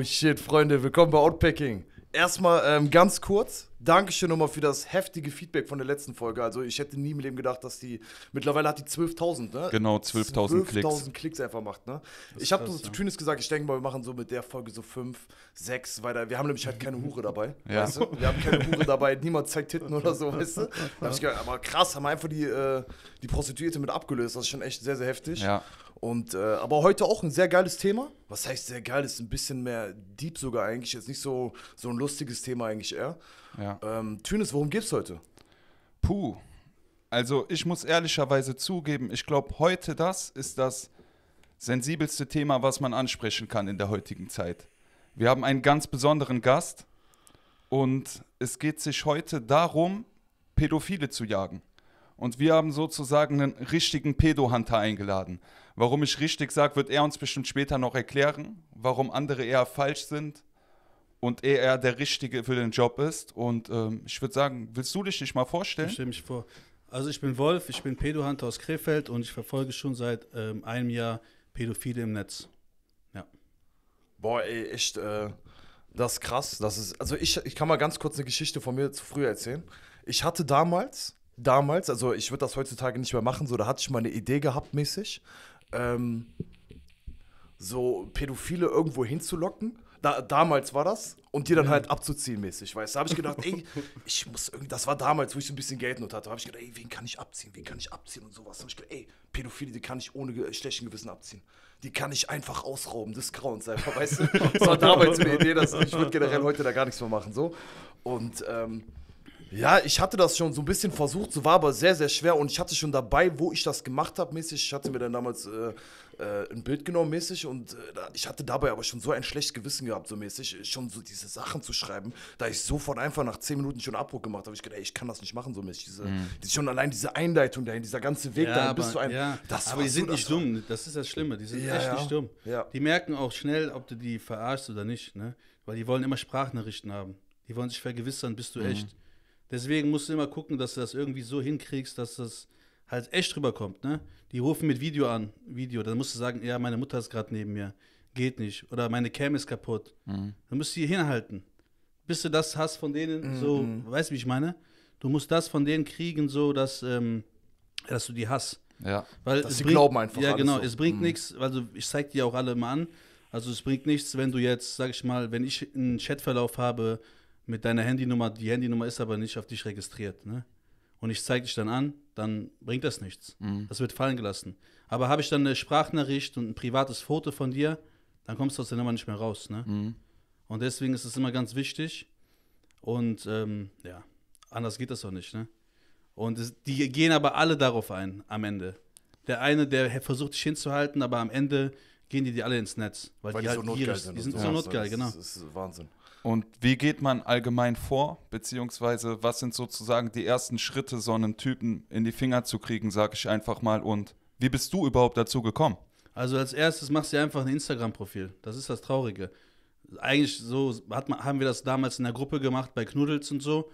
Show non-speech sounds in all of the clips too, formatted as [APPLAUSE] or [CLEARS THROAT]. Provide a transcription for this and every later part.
Oh shit, Freunde, willkommen bei Outpacking. Erstmal ähm, ganz kurz, Dankeschön nochmal für das heftige Feedback von der letzten Folge. Also ich hätte nie im Leben gedacht, dass die, mittlerweile hat die 12.000, ne? Genau, 12.000 Klicks. 12.000 Klicks einfach macht, ne? Das ich habe so zu Tunis gesagt, ich denke mal, wir machen so mit der Folge so 5, 6, weil da, wir haben nämlich halt keine Hure dabei, ja. weißt du? Wir haben keine Hure dabei, niemand zeigt Titten oder so, weißt du? Da hab ich gedacht, aber krass, haben einfach die, äh, die Prostituierte mit abgelöst, das ist schon echt sehr, sehr heftig. Ja. Und äh, aber heute auch ein sehr geiles Thema. Was heißt sehr geil? Ist ein bisschen mehr deep sogar eigentlich. Jetzt nicht so, so ein lustiges Thema eigentlich eher. Ja. Ähm, Tünes, worum geht's heute? Puh. Also ich muss ehrlicherweise zugeben, ich glaube heute das ist das sensibelste Thema, was man ansprechen kann in der heutigen Zeit. Wir haben einen ganz besonderen Gast und es geht sich heute darum, Pädophile zu jagen. Und wir haben sozusagen einen richtigen Pedo-Hunter eingeladen. Warum ich richtig sage, wird er uns bestimmt später noch erklären, warum andere eher falsch sind und er eher der Richtige für den Job ist. Und ähm, ich würde sagen, willst du dich nicht mal vorstellen? Ich stelle mich vor. Also ich bin Wolf, ich bin Pedo-Hunter aus Krefeld und ich verfolge schon seit ähm, einem Jahr Pädophile im Netz. Ja. Boah, ey, echt, äh, das ist krass. Das ist, also ich, ich kann mal ganz kurz eine Geschichte von mir zu früh erzählen. Ich hatte damals, damals, also ich würde das heutzutage nicht mehr machen, so da hatte ich mal eine Idee gehabt mäßig, ähm, so Pädophile irgendwo hinzulocken. Da, damals war das und die dann ja. halt abzuziehen mäßig, weißt du? Da habe ich gedacht, ey, [LAUGHS] ich muss irgendwie, das war damals, wo ich so ein bisschen Geld not hatte, habe ich gedacht, ey, wen kann ich abziehen, wen kann ich abziehen und sowas. Da habe ich gedacht, ey, Pädophile, die kann ich ohne schlechten Gewissen abziehen. Die kann ich einfach ausrauben, das Grauens einfach, weißt du? [LAUGHS] Das war damals eine Idee, dass ich würde generell heute da gar nichts mehr machen, so. Und ähm, ja, ich hatte das schon so ein bisschen versucht, so war aber sehr, sehr schwer und ich hatte schon dabei, wo ich das gemacht habe, mäßig. Ich hatte mir dann damals äh, äh, ein Bild genommen, mäßig und äh, ich hatte dabei aber schon so ein schlechtes Gewissen gehabt, so mäßig, äh, schon so diese Sachen zu schreiben, da ich sofort einfach nach zehn Minuten schon Abbruch gemacht habe. Ich gedacht, ey, ich kann das nicht machen, so mäßig. Diese, mhm. die, schon allein diese Einleitung dahin, dieser ganze Weg ja, dahin aber, bis zu einem. Ja. aber die sind nicht dumm, das ist das Schlimme, die sind ja, echt ja. nicht dumm. Die merken auch schnell, ob du die verarschst oder nicht, ne? weil die wollen immer Sprachnachrichten haben. Die wollen sich vergewissern, bist du mhm. echt. Deswegen musst du immer gucken, dass du das irgendwie so hinkriegst, dass das halt echt rüberkommt. Ne? Die rufen mit Video an, Video. Dann musst du sagen, ja, meine Mutter ist gerade neben mir, geht nicht. Oder meine Cam ist kaputt. Mhm. Dann musst du hier hinhalten. Bis du das hast von denen, mhm. so, mhm. weißt du, wie ich meine? Du musst das von denen kriegen, so, dass, ähm, dass du die hast. Ja, weil dass sie bringt, glauben einfach Ja, genau, so. es bringt mhm. nichts, also ich zeig dir auch alle mal an, also es bringt nichts, wenn du jetzt, sag ich mal, wenn ich einen Chatverlauf habe, mit deiner Handynummer, die Handynummer ist aber nicht auf dich registriert, ne? Und ich zeige dich dann an, dann bringt das nichts. Mhm. Das wird fallen gelassen. Aber habe ich dann eine Sprachnachricht und ein privates Foto von dir, dann kommst du aus der Nummer nicht mehr raus, ne? Mhm. Und deswegen ist es immer ganz wichtig. Und ähm, ja, anders geht das auch nicht, ne? Und es, die gehen aber alle darauf ein, am Ende. Der eine, der versucht dich hinzuhalten, aber am Ende gehen die dir alle ins Netz. Weil, weil die, die, halt so gierig sind. Die sind so, so ne? notgeil, genau. Das ist Wahnsinn. Und wie geht man allgemein vor, beziehungsweise was sind sozusagen die ersten Schritte, so einen Typen in die Finger zu kriegen, sag ich einfach mal. Und wie bist du überhaupt dazu gekommen? Also als erstes machst du einfach ein Instagram-Profil. Das ist das Traurige. Eigentlich so man, haben wir das damals in der Gruppe gemacht bei Knuddels und so,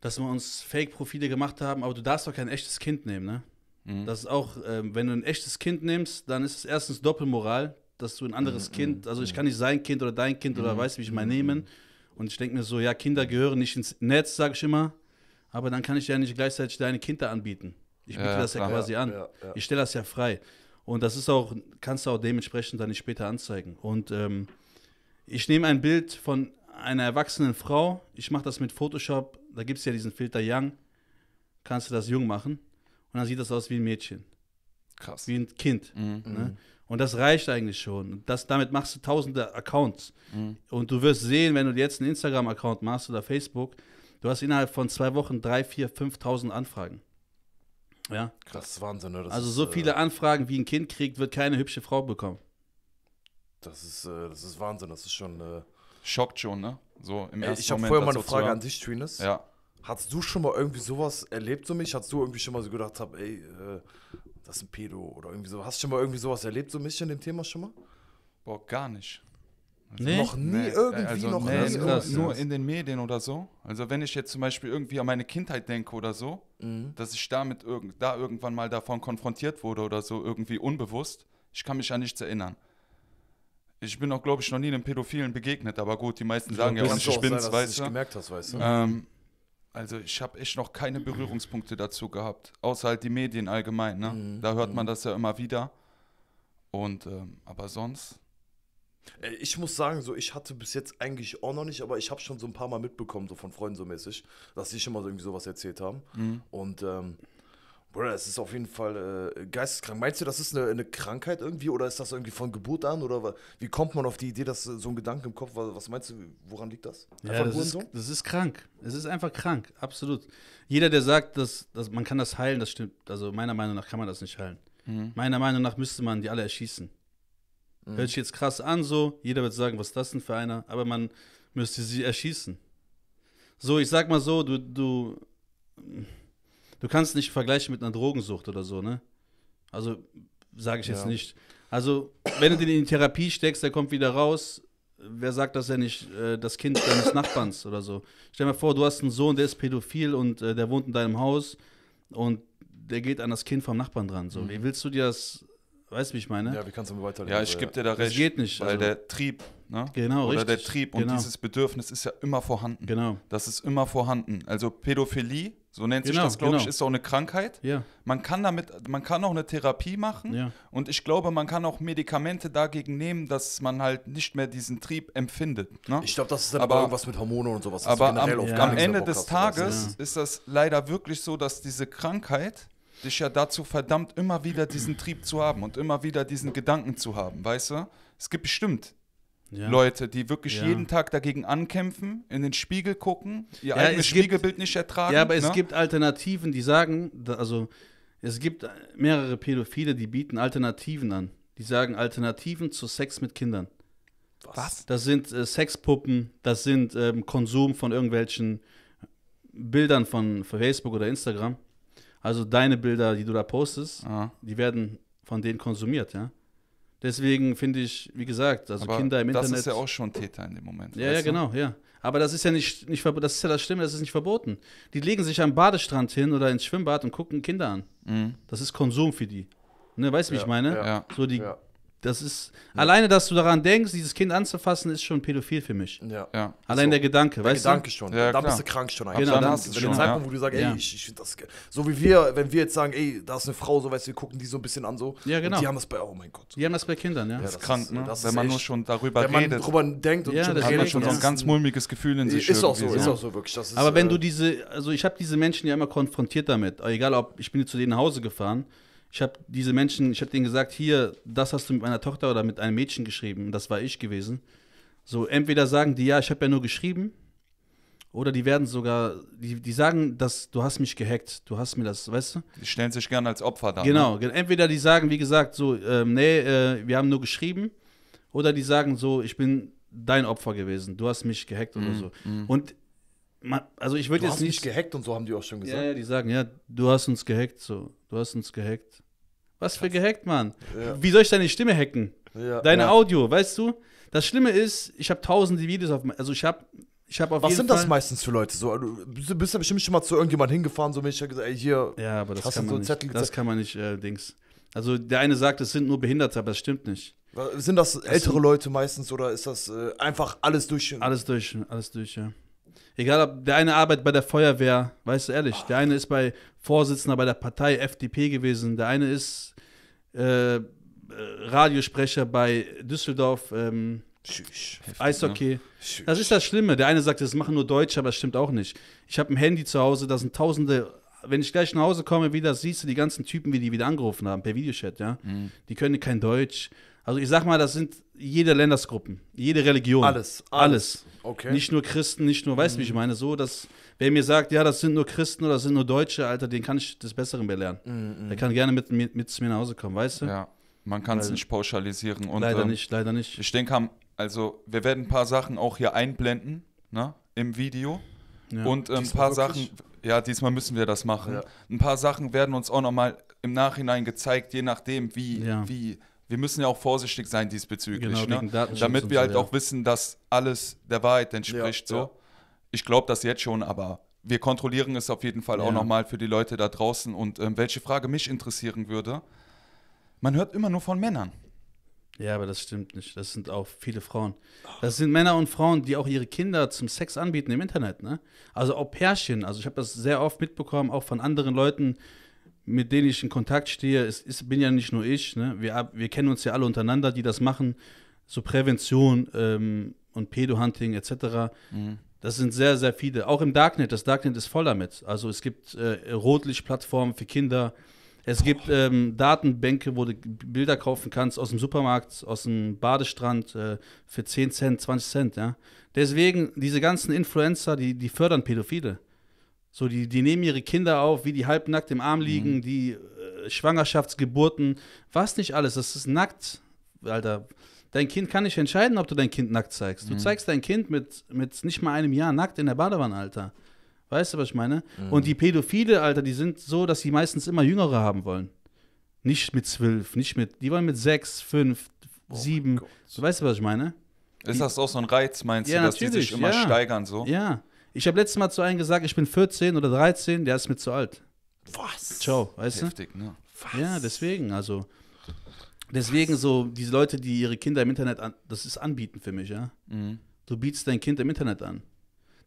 dass wir uns Fake-Profile gemacht haben, aber du darfst doch kein echtes Kind nehmen, ne? Mhm. Das ist auch, äh, wenn du ein echtes Kind nimmst, dann ist es erstens Doppelmoral dass du ein anderes mhm, Kind, mm, also ich mm. kann nicht sein Kind oder dein Kind oder mm, weißt du, wie ich mein nehmen. Und ich denke mir so, ja, Kinder gehören nicht ins Netz, sage ich immer, aber dann kann ich ja nicht gleichzeitig deine Kinder anbieten. Ich biete ja, das ja klar, quasi ja, an. Ja, ich stelle das ja frei. Und das ist auch, kannst du auch dementsprechend dann nicht später anzeigen. Und ähm, ich nehme ein Bild von einer erwachsenen Frau, ich mache das mit Photoshop, da gibt es ja diesen Filter Young, kannst du das jung machen und dann sieht das aus wie ein Mädchen. Krass. Wie ein Kind. Mhm. Ne? Mhm. Und das reicht eigentlich schon. Das, damit machst du tausende Accounts. Mhm. Und du wirst sehen, wenn du jetzt einen Instagram-Account machst oder Facebook, du hast innerhalb von zwei Wochen drei, vier, 5.000 Anfragen. Ja. Krass, Wahnsinn, ne? Das also so ist, äh, viele äh, Anfragen, wie ein Kind kriegt, wird keine hübsche Frau bekommen. Das ist, äh, das ist Wahnsinn, das ist schon. Äh, Schockt schon, ne? So im Ey, ersten Ich habe vorher mal eine Frage an dich, Twines. Ja. Hast du schon mal irgendwie sowas erlebt so mich? Hast du irgendwie schon mal so gedacht, hab, ey, äh, das ist ein Pedo oder irgendwie so. Hast du schon mal irgendwie sowas erlebt, so ein bisschen dem Thema schon mal? Boah, gar nicht. Also nee. Noch nie nee. irgendwie, also noch nee, nie. Krass, nur in den Medien oder so. Also wenn ich jetzt zum Beispiel irgendwie an meine Kindheit denke oder so, mhm. dass ich damit irg da irgendwann mal davon konfrontiert wurde oder so, irgendwie unbewusst, ich kann mich an nichts erinnern. Ich bin auch, glaube ich, noch nie einem Pädophilen begegnet, aber gut, die meisten sagen ja, auch nicht, ich bin's, weißt du. Gemerkt hast, weißt du. Ähm, also ich habe echt noch keine Berührungspunkte dazu gehabt, außer halt die Medien allgemein. Ne? Mhm. Da hört man mhm. das ja immer wieder. Und ähm, aber sonst. Äh, ich muss sagen, so ich hatte bis jetzt eigentlich auch noch nicht, aber ich habe schon so ein paar Mal mitbekommen, so von Freunden so mäßig, dass sie schon mal so irgendwie sowas erzählt haben. Mhm. Und ähm, Bruder, das ist auf jeden Fall äh, geisteskrank. Meinst du, das ist eine, eine, Krankheit irgendwie oder ist das irgendwie von Geburt an? Oder wie kommt man auf die Idee, dass äh, so ein Gedanke im Kopf, was meinst du, woran liegt das? ja, das ist, das, ist, krank. Es ist einfach krank, absolut. Jeder, der sagt, dass, dass man kann das heilen, das stimmt. Also meiner Meinung nach kann man das nicht heilen. Mhm. Meiner Meinung nach müsste man die alle erschießen. Mhm. Hört sich jetzt krass an so, jeder wird sagen, was ist das denn für einer? Aber man müsste sie erschießen. So, ich sag mal so, du, du du kannst nicht vergleichen mit einer Drogensucht oder so, ne? Also sage ich jetzt ja. nicht. Also, wenn du den in die Therapie steckst, der kommt wieder raus. Wer sagt, dass er nicht äh, das Kind deines Nachbarns oder so? Stell dir mal vor, du hast einen Sohn, der ist pädophil und äh, der wohnt in deinem Haus und der geht an das Kind vom Nachbarn dran. So, mhm. wie willst du dir das Weißt du, wie ich meine? Ja, wie kannst du mir weiterleben? Ja, ich gebe dir da recht. Das geht nicht. Weil also der Trieb, ne? Genau, Oder richtig. der Trieb und genau. dieses Bedürfnis ist ja immer vorhanden. Genau. Das ist immer vorhanden. Also Pädophilie so nennt genau, sich das, glaube genau. ich, ist auch eine Krankheit. Ja. Man kann damit, man kann auch eine Therapie machen ja. und ich glaube, man kann auch Medikamente dagegen nehmen, dass man halt nicht mehr diesen Trieb empfindet. Ne? Ich glaube, das ist dann aber, aber irgendwas mit Hormonen und sowas. Aber am, ja. am, Ende des ne? Tages ist das leider wirklich so, dass diese Krankheit dich ja dazu verdammt, immer wieder diesen Trieb zu haben und immer wieder diesen Gedanken zu haben, weißt du? Es gibt bestimmt ja. Leute, die wirklich ja. jeden Tag dagegen ankämpfen, in den Spiegel gucken, ihr ja, eigenes Spiegelbild gibt, nicht ertragen. Ja, aber ne? es gibt Alternativen, die sagen, also es gibt mehrere Pädophile, die bieten Alternativen an. Die sagen Alternativen zu Sex mit Kindern. Was? Das sind äh, Sexpuppen, das sind ähm, Konsum von irgendwelchen Bildern von, von, Facebook oder Instagram. Also deine Bilder, die du da postest, ah. die werden von denen konsumiert, ja. Deswegen finde ich, wie gesagt, also Aber Kinder im das Internet. Das ist ja auch schon Täter in dem Moment. Ja, ja, genau, ja. Aber das ist ja nicht, nicht das ist ja das Schlimme, das ist nicht verboten. Die legen sich am Badestrand hin oder ins Schwimmbad und gucken Kinder an. Mhm. Das ist Konsum für die. Ne, weißt du, ja, wie ich meine? Ja, so die ja das ist ja. alleine, dass du daran denkst, dieses Kind anzufassen, ist schon pädophil für mich. Ja. ja. Allein so. der Gedanke, der weißt Gedanke du? schon. Ja, da bist du krank schon eigentlich. Genau, dann hast du schon, den Zeitpunkt, wo du sagst, ey, ich, ich finde das so wie wir, wenn wir jetzt sagen, ey, da ist eine Frau, so weißt du, wir gucken die so ein bisschen an so. Ja, genau. Und die haben das bei oh mein Gott. Die haben das bei Kindern, ja. Das, das ist krank, ne? Das wenn man nur schon darüber wenn man redet. drüber denkt und ja, schon das hat man schon so ein ganz mulmiges Gefühl in sich. Ist auch so, ist auch so wirklich. Aber wenn äh, du diese also ich habe diese Menschen ja immer konfrontiert damit, egal ob ich bin zu denen nach Hause gefahren. Ich habe diese Menschen, ich habe denen gesagt, hier, das hast du mit meiner Tochter oder mit einem Mädchen geschrieben, das war ich gewesen. So, entweder sagen die, ja, ich habe ja nur geschrieben, oder die werden sogar, die, die sagen, dass du hast mich gehackt, du hast mir das, weißt du? Die stellen sich gerne als Opfer dar. Ne? Genau, ne? entweder die sagen, wie gesagt, so, ähm, nee, äh, wir haben nur geschrieben, oder die sagen so, ich bin dein Opfer gewesen, du hast mich gehackt mhm. oder so. Mhm. Und man, also ich würde jetzt hast nicht gehackt und so haben die auch schon gesagt. Ja, ja, die sagen, ja, du hast uns gehackt, so. Du hast uns gehackt. Was für gehackt, Mann? Ja. Wie soll ich deine Stimme hacken? Ja, Deine ja. Audio, weißt du? Das Schlimme ist, ich habe tausende Videos auf, also ich habe ich habe auf Was jeden sind Fall das meistens für Leute? So, du bist ja bestimmt schon mal zu irgendjemand hingefahren, so ich Mensch, gesagt, ey, hier. Ja, aber das, kann man, so nicht, das kann man nicht. Äh, Dings. Also der eine sagt, es sind nur Behinderte, aber das stimmt nicht. Sind das ältere das sind, Leute meistens oder ist das äh, einfach alles durch? Alles durch, alles durch, ja. Egal, ob der eine arbeitet bei der Feuerwehr, weißt du ehrlich, Ach. der eine ist bei Vorsitzender bei der Partei FDP gewesen, der eine ist äh, äh Radiosprecher bei Düsseldorf. Ähm, heftig, Eishockey. Ne? Das ist das Schlimme. Der eine sagt, das machen nur Deutsche, aber das stimmt auch nicht. Ich habe ein Handy zu Hause, da sind tausende. Wenn ich gleich nach Hause komme, wieder siehst du die ganzen Typen, wie die wieder angerufen haben per Videochat, ja. Mhm. Die können kein Deutsch. Also ich sag mal, das sind jede Ländersgruppen, jede Religion. Alles, alles. alles. Okay. Nicht nur Christen, nicht nur, weißt du, mhm. wie ich mhm. meine? So, dass wer mir sagt, ja, das sind nur Christen oder das sind nur Deutsche, Alter, den kann ich des Besseren belehren. Mhm. mhm. Der kann gerne mit, mit, mit zu mir nach Hause kommen, weißt du? Ja, man kann es nicht pauschalisieren. Und, leider ähm, nicht, leider nicht. Ich denke, also wir werden ein paar Sachen auch hier einblenden, ne, im Video. Ja. Und ähm, ein paar Sachen, ja, diesmal müssen wir das machen. Ja. Ein paar Sachen werden uns auch nochmal im Nachhinein gezeigt, je nachdem, wie, ja. wie wir müssen ja auch vorsichtig sein diesbezüglich, genau, ne? damit wir halt so, ja. auch wissen, dass alles der Wahrheit entspricht. Ja, so, ja. ich glaube das jetzt schon, aber wir kontrollieren es auf jeden Fall auch nochmal für die Leute da draußen. Und ähm, welche Frage mich interessieren würde: Man hört immer nur von Männern. Ja, aber das stimmt nicht. Das sind auch viele Frauen. Das sind Männer und Frauen, die auch ihre Kinder zum Sex anbieten im Internet. Ne? Also auch Pärchen. Also ich habe das sehr oft mitbekommen, auch von anderen Leuten, mit denen ich in Kontakt stehe, es ist, bin ja nicht nur ich, ne? wir, wir kennen uns ja alle untereinander, die das machen, so Prävention ähm, und Pedo-Hunting etc. Mhm. Das sind sehr, sehr viele. Auch im Darknet, das Darknet ist voll damit. Also es gibt äh, Rotlichtplattformen für Kinder, es Boah. gibt ähm, Datenbänke, wo du Bilder kaufen kannst aus dem Supermarkt, aus dem Badestrand äh, für 10 Cent, 20 Cent. Ja? Deswegen, diese ganzen Influencer, die, die fördern Pädophile. So, die, die nehmen ihre Kinder auf, wie die halbnackt im Arm mhm. liegen, mhm. die äh, Schwangerschaftsgeburten, was nicht alles. Das ist nackt, Alter. Dein Kind kann nicht entscheiden, ob du dein Kind nackt zeigst. Mhm. Du zeigst dein Kind mit, mit nicht mal einem Jahr nackt in der Badewanne, Alter. Weißt du, was ich meine? Mhm. Und die Pädophile, Alter, die sind so, dass sie meistens immer Jüngere haben wollen. Nicht mit zwölf, nicht mit, die wollen mit sechs, fünf, oh sieben. Weißt du, was ich meine? Ist das auch so ein Reiz, meinst ja, du, dass die sich immer ja. steigern so? Ja. Ich habe letztes Mal zu einem gesagt, ich bin 14 oder 13, der ist mir zu alt. Was? Ciao, weißt Heftig, du? ne? Was? Ja, deswegen, also. Deswegen Was? so, diese Leute, die ihre Kinder im Internet an, das ist Anbieten für mich, ja. Mhm. Du bietest dein Kind im Internet an.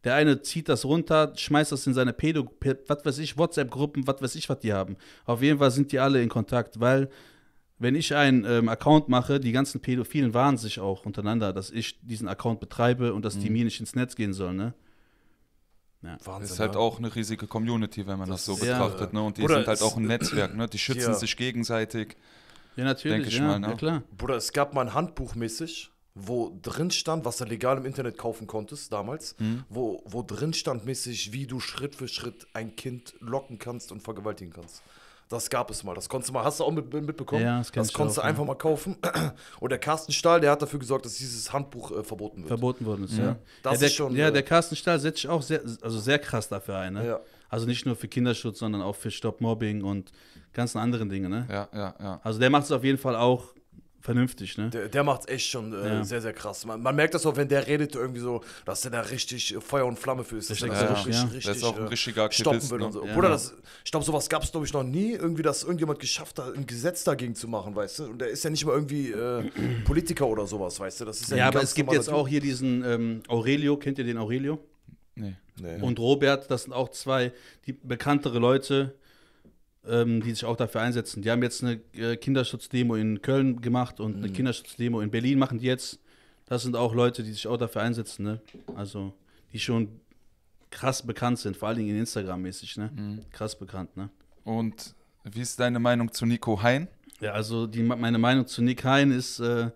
Der eine zieht das runter, schmeißt das in seine Pedo, was weiß ich, WhatsApp-Gruppen, was weiß ich, was die haben. Auf jeden Fall sind die alle in Kontakt, weil wenn ich einen ähm, Account mache, die ganzen Pädophilen warnen sich auch untereinander, dass ich diesen Account betreibe und dass mhm. die mir nicht ins Netz gehen sollen, ne? Ja. Wahnsinn, ist halt ja. auch eine riesige Community, wenn man das, das so betrachtet. Ja. Ne? Und die Bruder, sind halt auch ein Netzwerk, ne? die schützen sich gegenseitig. Ja, natürlich, denke ich mal, ne? klar. Bruder, es gab mal ein Handbuch mäßig, wo drin stand, was du legal im Internet kaufen konntest damals, mhm. wo, wo drin stand mäßig, wie du Schritt für Schritt ein Kind locken kannst und vergewaltigen kannst. Das gab es mal. Das konntest du mal, hast du auch mit, mitbekommen? Ja, das, das konntest du einfach mal kaufen. Und der Carsten Stahl, der hat dafür gesorgt, dass dieses Handbuch äh, verboten wird. Verboten worden ist, ja. ja. Das ja, der, ist schon. Ja, äh, der Carsten Stahl setzt sich auch sehr, also sehr krass dafür ein. Ne? Ja. Also nicht nur für Kinderschutz, sondern auch für Stop Mobbing und ganzen anderen Dinge. Ne? Ja, ja, ja. Also der macht es auf jeden Fall auch vernünftig, ne? Der, der macht's echt schon äh, ja. sehr, sehr krass. Man, man, merkt das auch, wenn der redet, irgendwie so, dass der da richtig Feuer und Flamme für ist. Das, ist, ja, so richtig, richtig, das ist auch ein äh, richtiger Aktivist. Stoppen ne? und so. Oder das, ich glaube, sowas gab es, glaube ich, noch nie, irgendwie, dass irgendjemand geschafft hat, ein Gesetz dagegen zu machen, weißt du? Und der ist ja nicht mal irgendwie äh, Politiker oder sowas, weißt du? Das ist ja, ja aber es gibt jetzt auch hier diesen ähm, Aurelio, kennt ihr den Aurelio? Nee. nee. Und Robert, das sind auch zwei die bekannteren Leute, ähm, die sich auch dafür einsetzen. Die haben jetzt eine äh, Kinderschutzdemo in Köln gemacht und mhm. eine Kinderschutzdemo in Berlin machen die jetzt. Das sind auch Leute, die sich auch dafür einsetzen, ne? Also, die schon krass bekannt sind, vor allen Dingen in Instagram-mäßig, ne? Mhm. Krass bekannt, ne? Und wie ist deine Meinung zu Nico Hein? Ja, also die, meine Meinung zu Nick Hein ist, äh,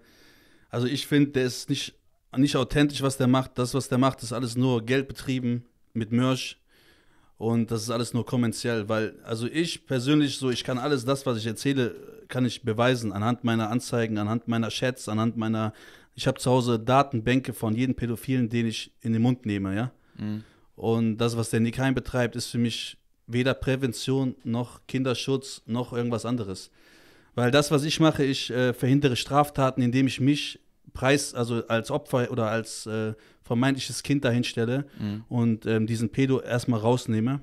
also ich finde, der ist nicht, nicht authentisch, was der macht. Das, was der macht, ist alles nur Geld betrieben mit Mörsch und das ist alles nur kommerziell, weil, also ich persönlich so, ich kann alles das, was ich erzähle, kann ich beweisen anhand meiner Anzeigen, anhand meiner Chats, anhand meiner, ich habe zu Hause Datenbänke von jedem Pädophilen, den ich in den Mund nehme, ja. Mhm. Und das, was der Nikain betreibt, ist für mich weder Prävention noch Kinderschutz noch irgendwas anderes. Weil das, was ich mache, ich äh, verhindere Straftaten, indem ich mich Preis, also als Opfer oder als äh, vermeintliches Kind dahin stelle mhm. und ähm, diesen Pedo erstmal rausnehme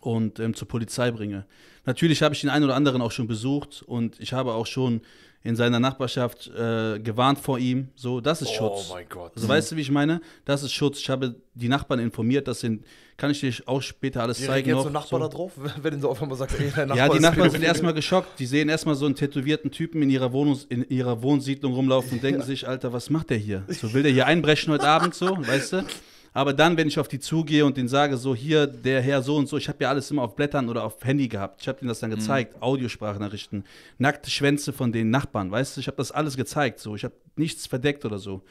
und ähm, zur Polizei bringe. Natürlich habe ich den einen oder anderen auch schon besucht und ich habe auch schon in seiner Nachbarschaft äh, gewarnt vor ihm. So, das ist oh Schutz. Oh mein Gott. Also, weißt du, wie ich meine? Das ist Schutz. Ich habe die Nachbarn informiert, dass in kann ich dir auch später alles die zeigen. Jetzt so Nachbar so. da drauf, [LAUGHS] wenn du so auf einmal sagst, ey, dein Nachbar Ja, die Nachbarn [LAUGHS] sind erstmal geschockt. Die sehen erstmal so einen tätowierten Typen in ihrer Wohnung, in ihrer Wohnsiedlung rumlaufen und denken ja. sich, Alter, was macht der hier? So will der hier einbrechen heute Abend so, weißt du? Aber dann, wenn ich auf die zugehe und denen sage, so hier, der Herr so und so, ich habe ja alles immer auf Blättern oder auf Handy gehabt. Ich habe denen das dann mhm. gezeigt, mhm. Audiosprachnachrichten, nackte Schwänze von den Nachbarn, weißt du, ich habe das alles gezeigt, so, ich habe nichts verdeckt oder so.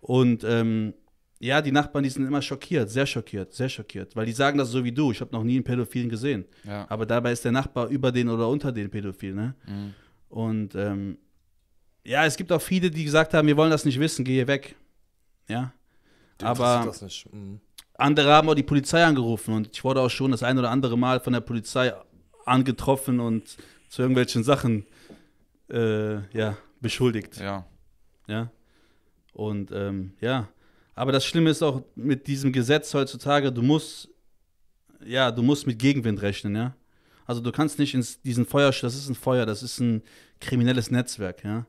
Und ähm, ja, die Nachbarn, die sind immer schockiert, sehr schockiert, sehr schockiert, weil die sagen das so wie du, ich habe noch nie einen Pädophilen gesehen. Ja. Aber dabei ist der Nachbar über den oder unter den Pädophilen. Ne? Mhm. Und ähm, ja, es gibt auch viele, die gesagt haben, wir wollen das nicht wissen, geh hier weg. Ja. Die Aber mhm. andere haben auch die Polizei angerufen und ich wurde auch schon das ein oder andere Mal von der Polizei angetroffen und zu irgendwelchen Sachen äh, ja, beschuldigt. Ja. Ja. Und ähm, ja, aber das Schlimme ist auch mit diesem Gesetz heutzutage, du musst, ja, du musst mit Gegenwind rechnen, ja. Also du kannst nicht in diesen Feuer, das ist ein Feuer, das ist ein kriminelles Netzwerk, ja.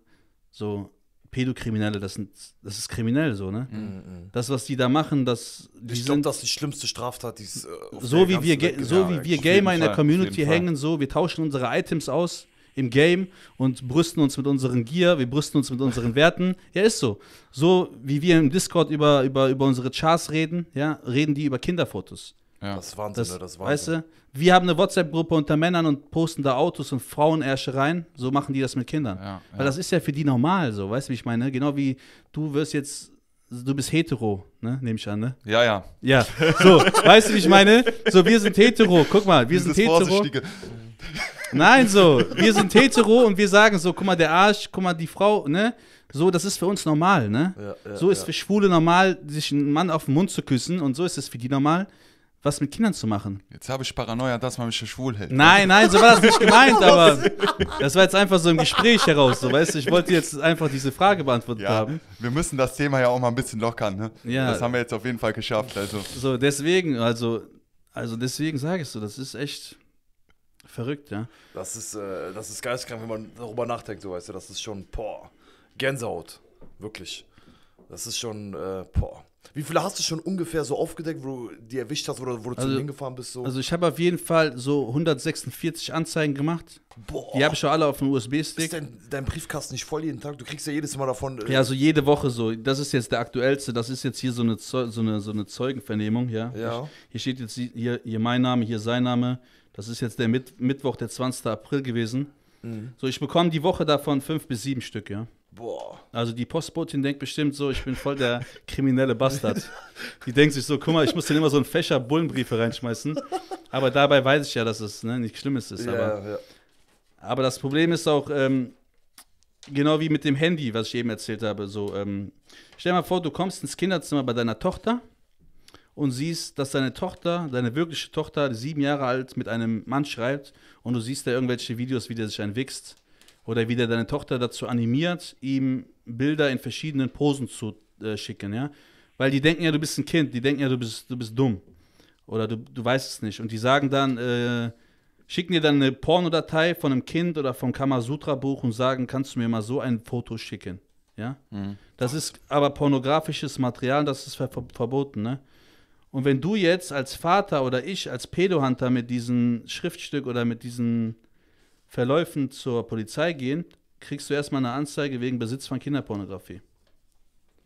So, Pädokriminelle, das, sind, das ist kriminell so, ne? Mm, mm. Das, was die da machen, das. ich glaube, das ist die schlimmste Straftat, die es. Äh, so, wie wir, so wie wir Gamer in der Community hängen, so, wir tauschen unsere Items aus im Game und brüsten uns mit unseren Gier, wir brüsten uns mit unseren Werten. Ja, ist so. So wie wir im Discord über, über, über unsere Chars reden, ja, reden die über Kinderfotos. Ja. Das ist Wahnsinn, das, ne, das ist Wahnsinn. Weißt du, wir haben eine WhatsApp-Gruppe unter Männern und posten da Autos und Frauenärsche rein. So machen die das mit Kindern. Ja, Weil das ist ja für die normal so, weißt du, wie ich meine? Genau wie du wirst jetzt du bist hetero, ne? Nehme ich an, ne? Ja, ja. Ja. So, weißt du, wie ich meine? So, wir sind hetero. Guck mal, wir Dieses sind hetero. Nein, so, wir sind hetero und wir sagen so, guck mal, der Arsch, guck mal, die Frau, ne? So, das ist für uns normal, ne? Ja, ja, so ist ja. für Schwule normal, sich einen Mann auf den Mund zu küssen und so ist es für die normal, was mit Kindern zu machen. Jetzt habe ich Paranoia, dass man mich für schwul hält. Nein, nein, so war das nicht gemeint, [LAUGHS] aber das war jetzt einfach so im Gespräch heraus, so, weißt du, ich wollte jetzt einfach diese Frage beantwortet haben. Wir müssen das Thema ja auch mal ein bisschen lockern, ne? Ja. Das haben wir jetzt auf jeden Fall geschafft, also. So, deswegen, also, also deswegen sage ich so, das ist echt Verrückt, ja. Das ist, äh, das ist geisteskrank, wenn man darüber nachdenkt, so weißt du. Das ist schon, boah, Gänsehaut. Wirklich. Das ist schon, äh, boah. Wie viele hast du schon ungefähr so aufgedeckt, wo du die erwischt hast oder wo du also, zu denen gefahren bist? So? Also ich habe auf jeden Fall so 146 Anzeigen gemacht. Boah. Die habe ich schon alle auf dem USB-Stick. Ist dein, dein, Briefkasten nicht voll jeden Tag? Du kriegst ja jedes Mal davon. Äh ja, so jede Woche so. Das ist jetzt der aktuellste. Das ist jetzt hier so eine, Zeu so eine, so eine Zeugenvernehmung, ja. ja. Ich, hier steht jetzt hier, hier mein Name, hier sein Name. Das ist jetzt der Mit Mittwoch, der 20. April gewesen. Mhm. So, ich bekomme die Woche davon fünf bis sieben Stück, ja. Boah. Also die Postbotin denkt bestimmt so, ich bin voll der kriminelle Bastard. Die denkt sich so, guck mal, ich muss denen immer so einen Fächer Bullenbriefe reinschmeißen. Aber dabei weiß ich ja, dass es ne, nichts Schlimmes ist. Ja, aber, ja. aber, das Problem ist auch, ähm, genau wie mit dem Handy, was ich eben erzählt habe. So, ähm, stell dir mal vor, du kommst ins Kinderzimmer bei deiner Tochter und siehst, dass deine Tochter, deine wirkliche Tochter, sieben Jahre alt, mit einem Mann schreibt und du siehst da irgendwelche Videos, wie der sich einwichst oder wie der deine Tochter dazu animiert, ihm Bilder in verschiedenen Posen zu äh, schicken, ja. Weil die denken ja, du bist ein Kind, die denken ja, du bist, du bist dumm oder du, du weißt es nicht. Und die sagen dann, äh, schicken dir dann eine Pornodatei von einem Kind oder vom Kamasutra-Buch und sagen, kannst du mir mal so ein Foto schicken, ja. Mhm. Das ist aber pornografisches Material, das ist ver verboten, ne. Und wenn du jetzt als Vater oder ich als Pedohunter mit diesem Schriftstück oder mit diesen Verläufen zur Polizei gehen, kriegst du erstmal eine Anzeige wegen Besitz von Kinderpornografie.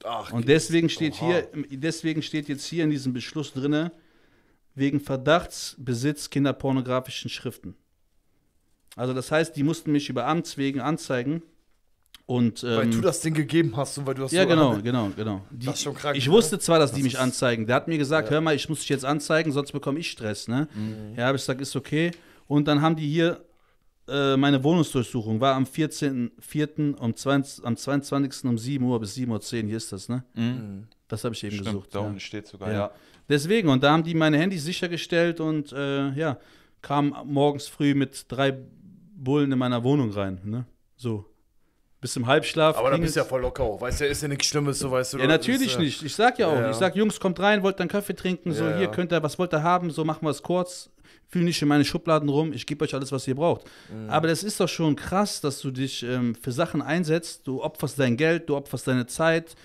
Ach, und deswegen steht, Oha. hier, deswegen steht jetzt hier in diesem Beschluss drin, wegen Verdachtsbesitz kinderpornografischen Schriften. Also das heißt, die mussten mich über Amts wegen anzeigen, und, ähm, weil du ähm, das Ding gegeben hast und weil du das Ja, so genau, an... genau, genau. Die, das ist schon krank. Ich ne? wusste zwar, dass das die mich anzeigen. Der hat mir gesagt, ja. hör mal, ich muss dich jetzt anzeigen, sonst bekomme ich Stress, ne? Mhm. Ja, habe ich gesagt, ist okay. Und dann haben die hier äh, meine Wohnungsdurchsuchung war am 14.04. Um am 22. um 7 Uhr bis 7.10 Uhr, hier ist das, ne? Mhm. Das habe ich eben Stimmt, gesucht. Da unten ja. steht sogar, ja. ja. Deswegen, und da haben die meine Handys sichergestellt und äh, ja, kam morgens früh mit drei Bullen in meiner Wohnung rein, ne? So bis im Halbschlaf. Aber dann bist du ja voll locker auch. Weißt du, ist ja nichts Schlimmes, so weißt du. Ja, natürlich ist, nicht. Ich sag ja auch. Ja. Ich sag, Jungs, kommt rein, wollt dann Kaffee trinken, so, ja, hier könnt ihr, was wollt ihr haben, so machen wir es kurz. Fühl nicht in meine Schubladen rum, ich gebe euch alles, was ihr braucht. Mhm. Aber das ist doch schon krass, dass du dich ähm, für Sachen einsetzt, du opferst dein Geld, du opferst deine Zeit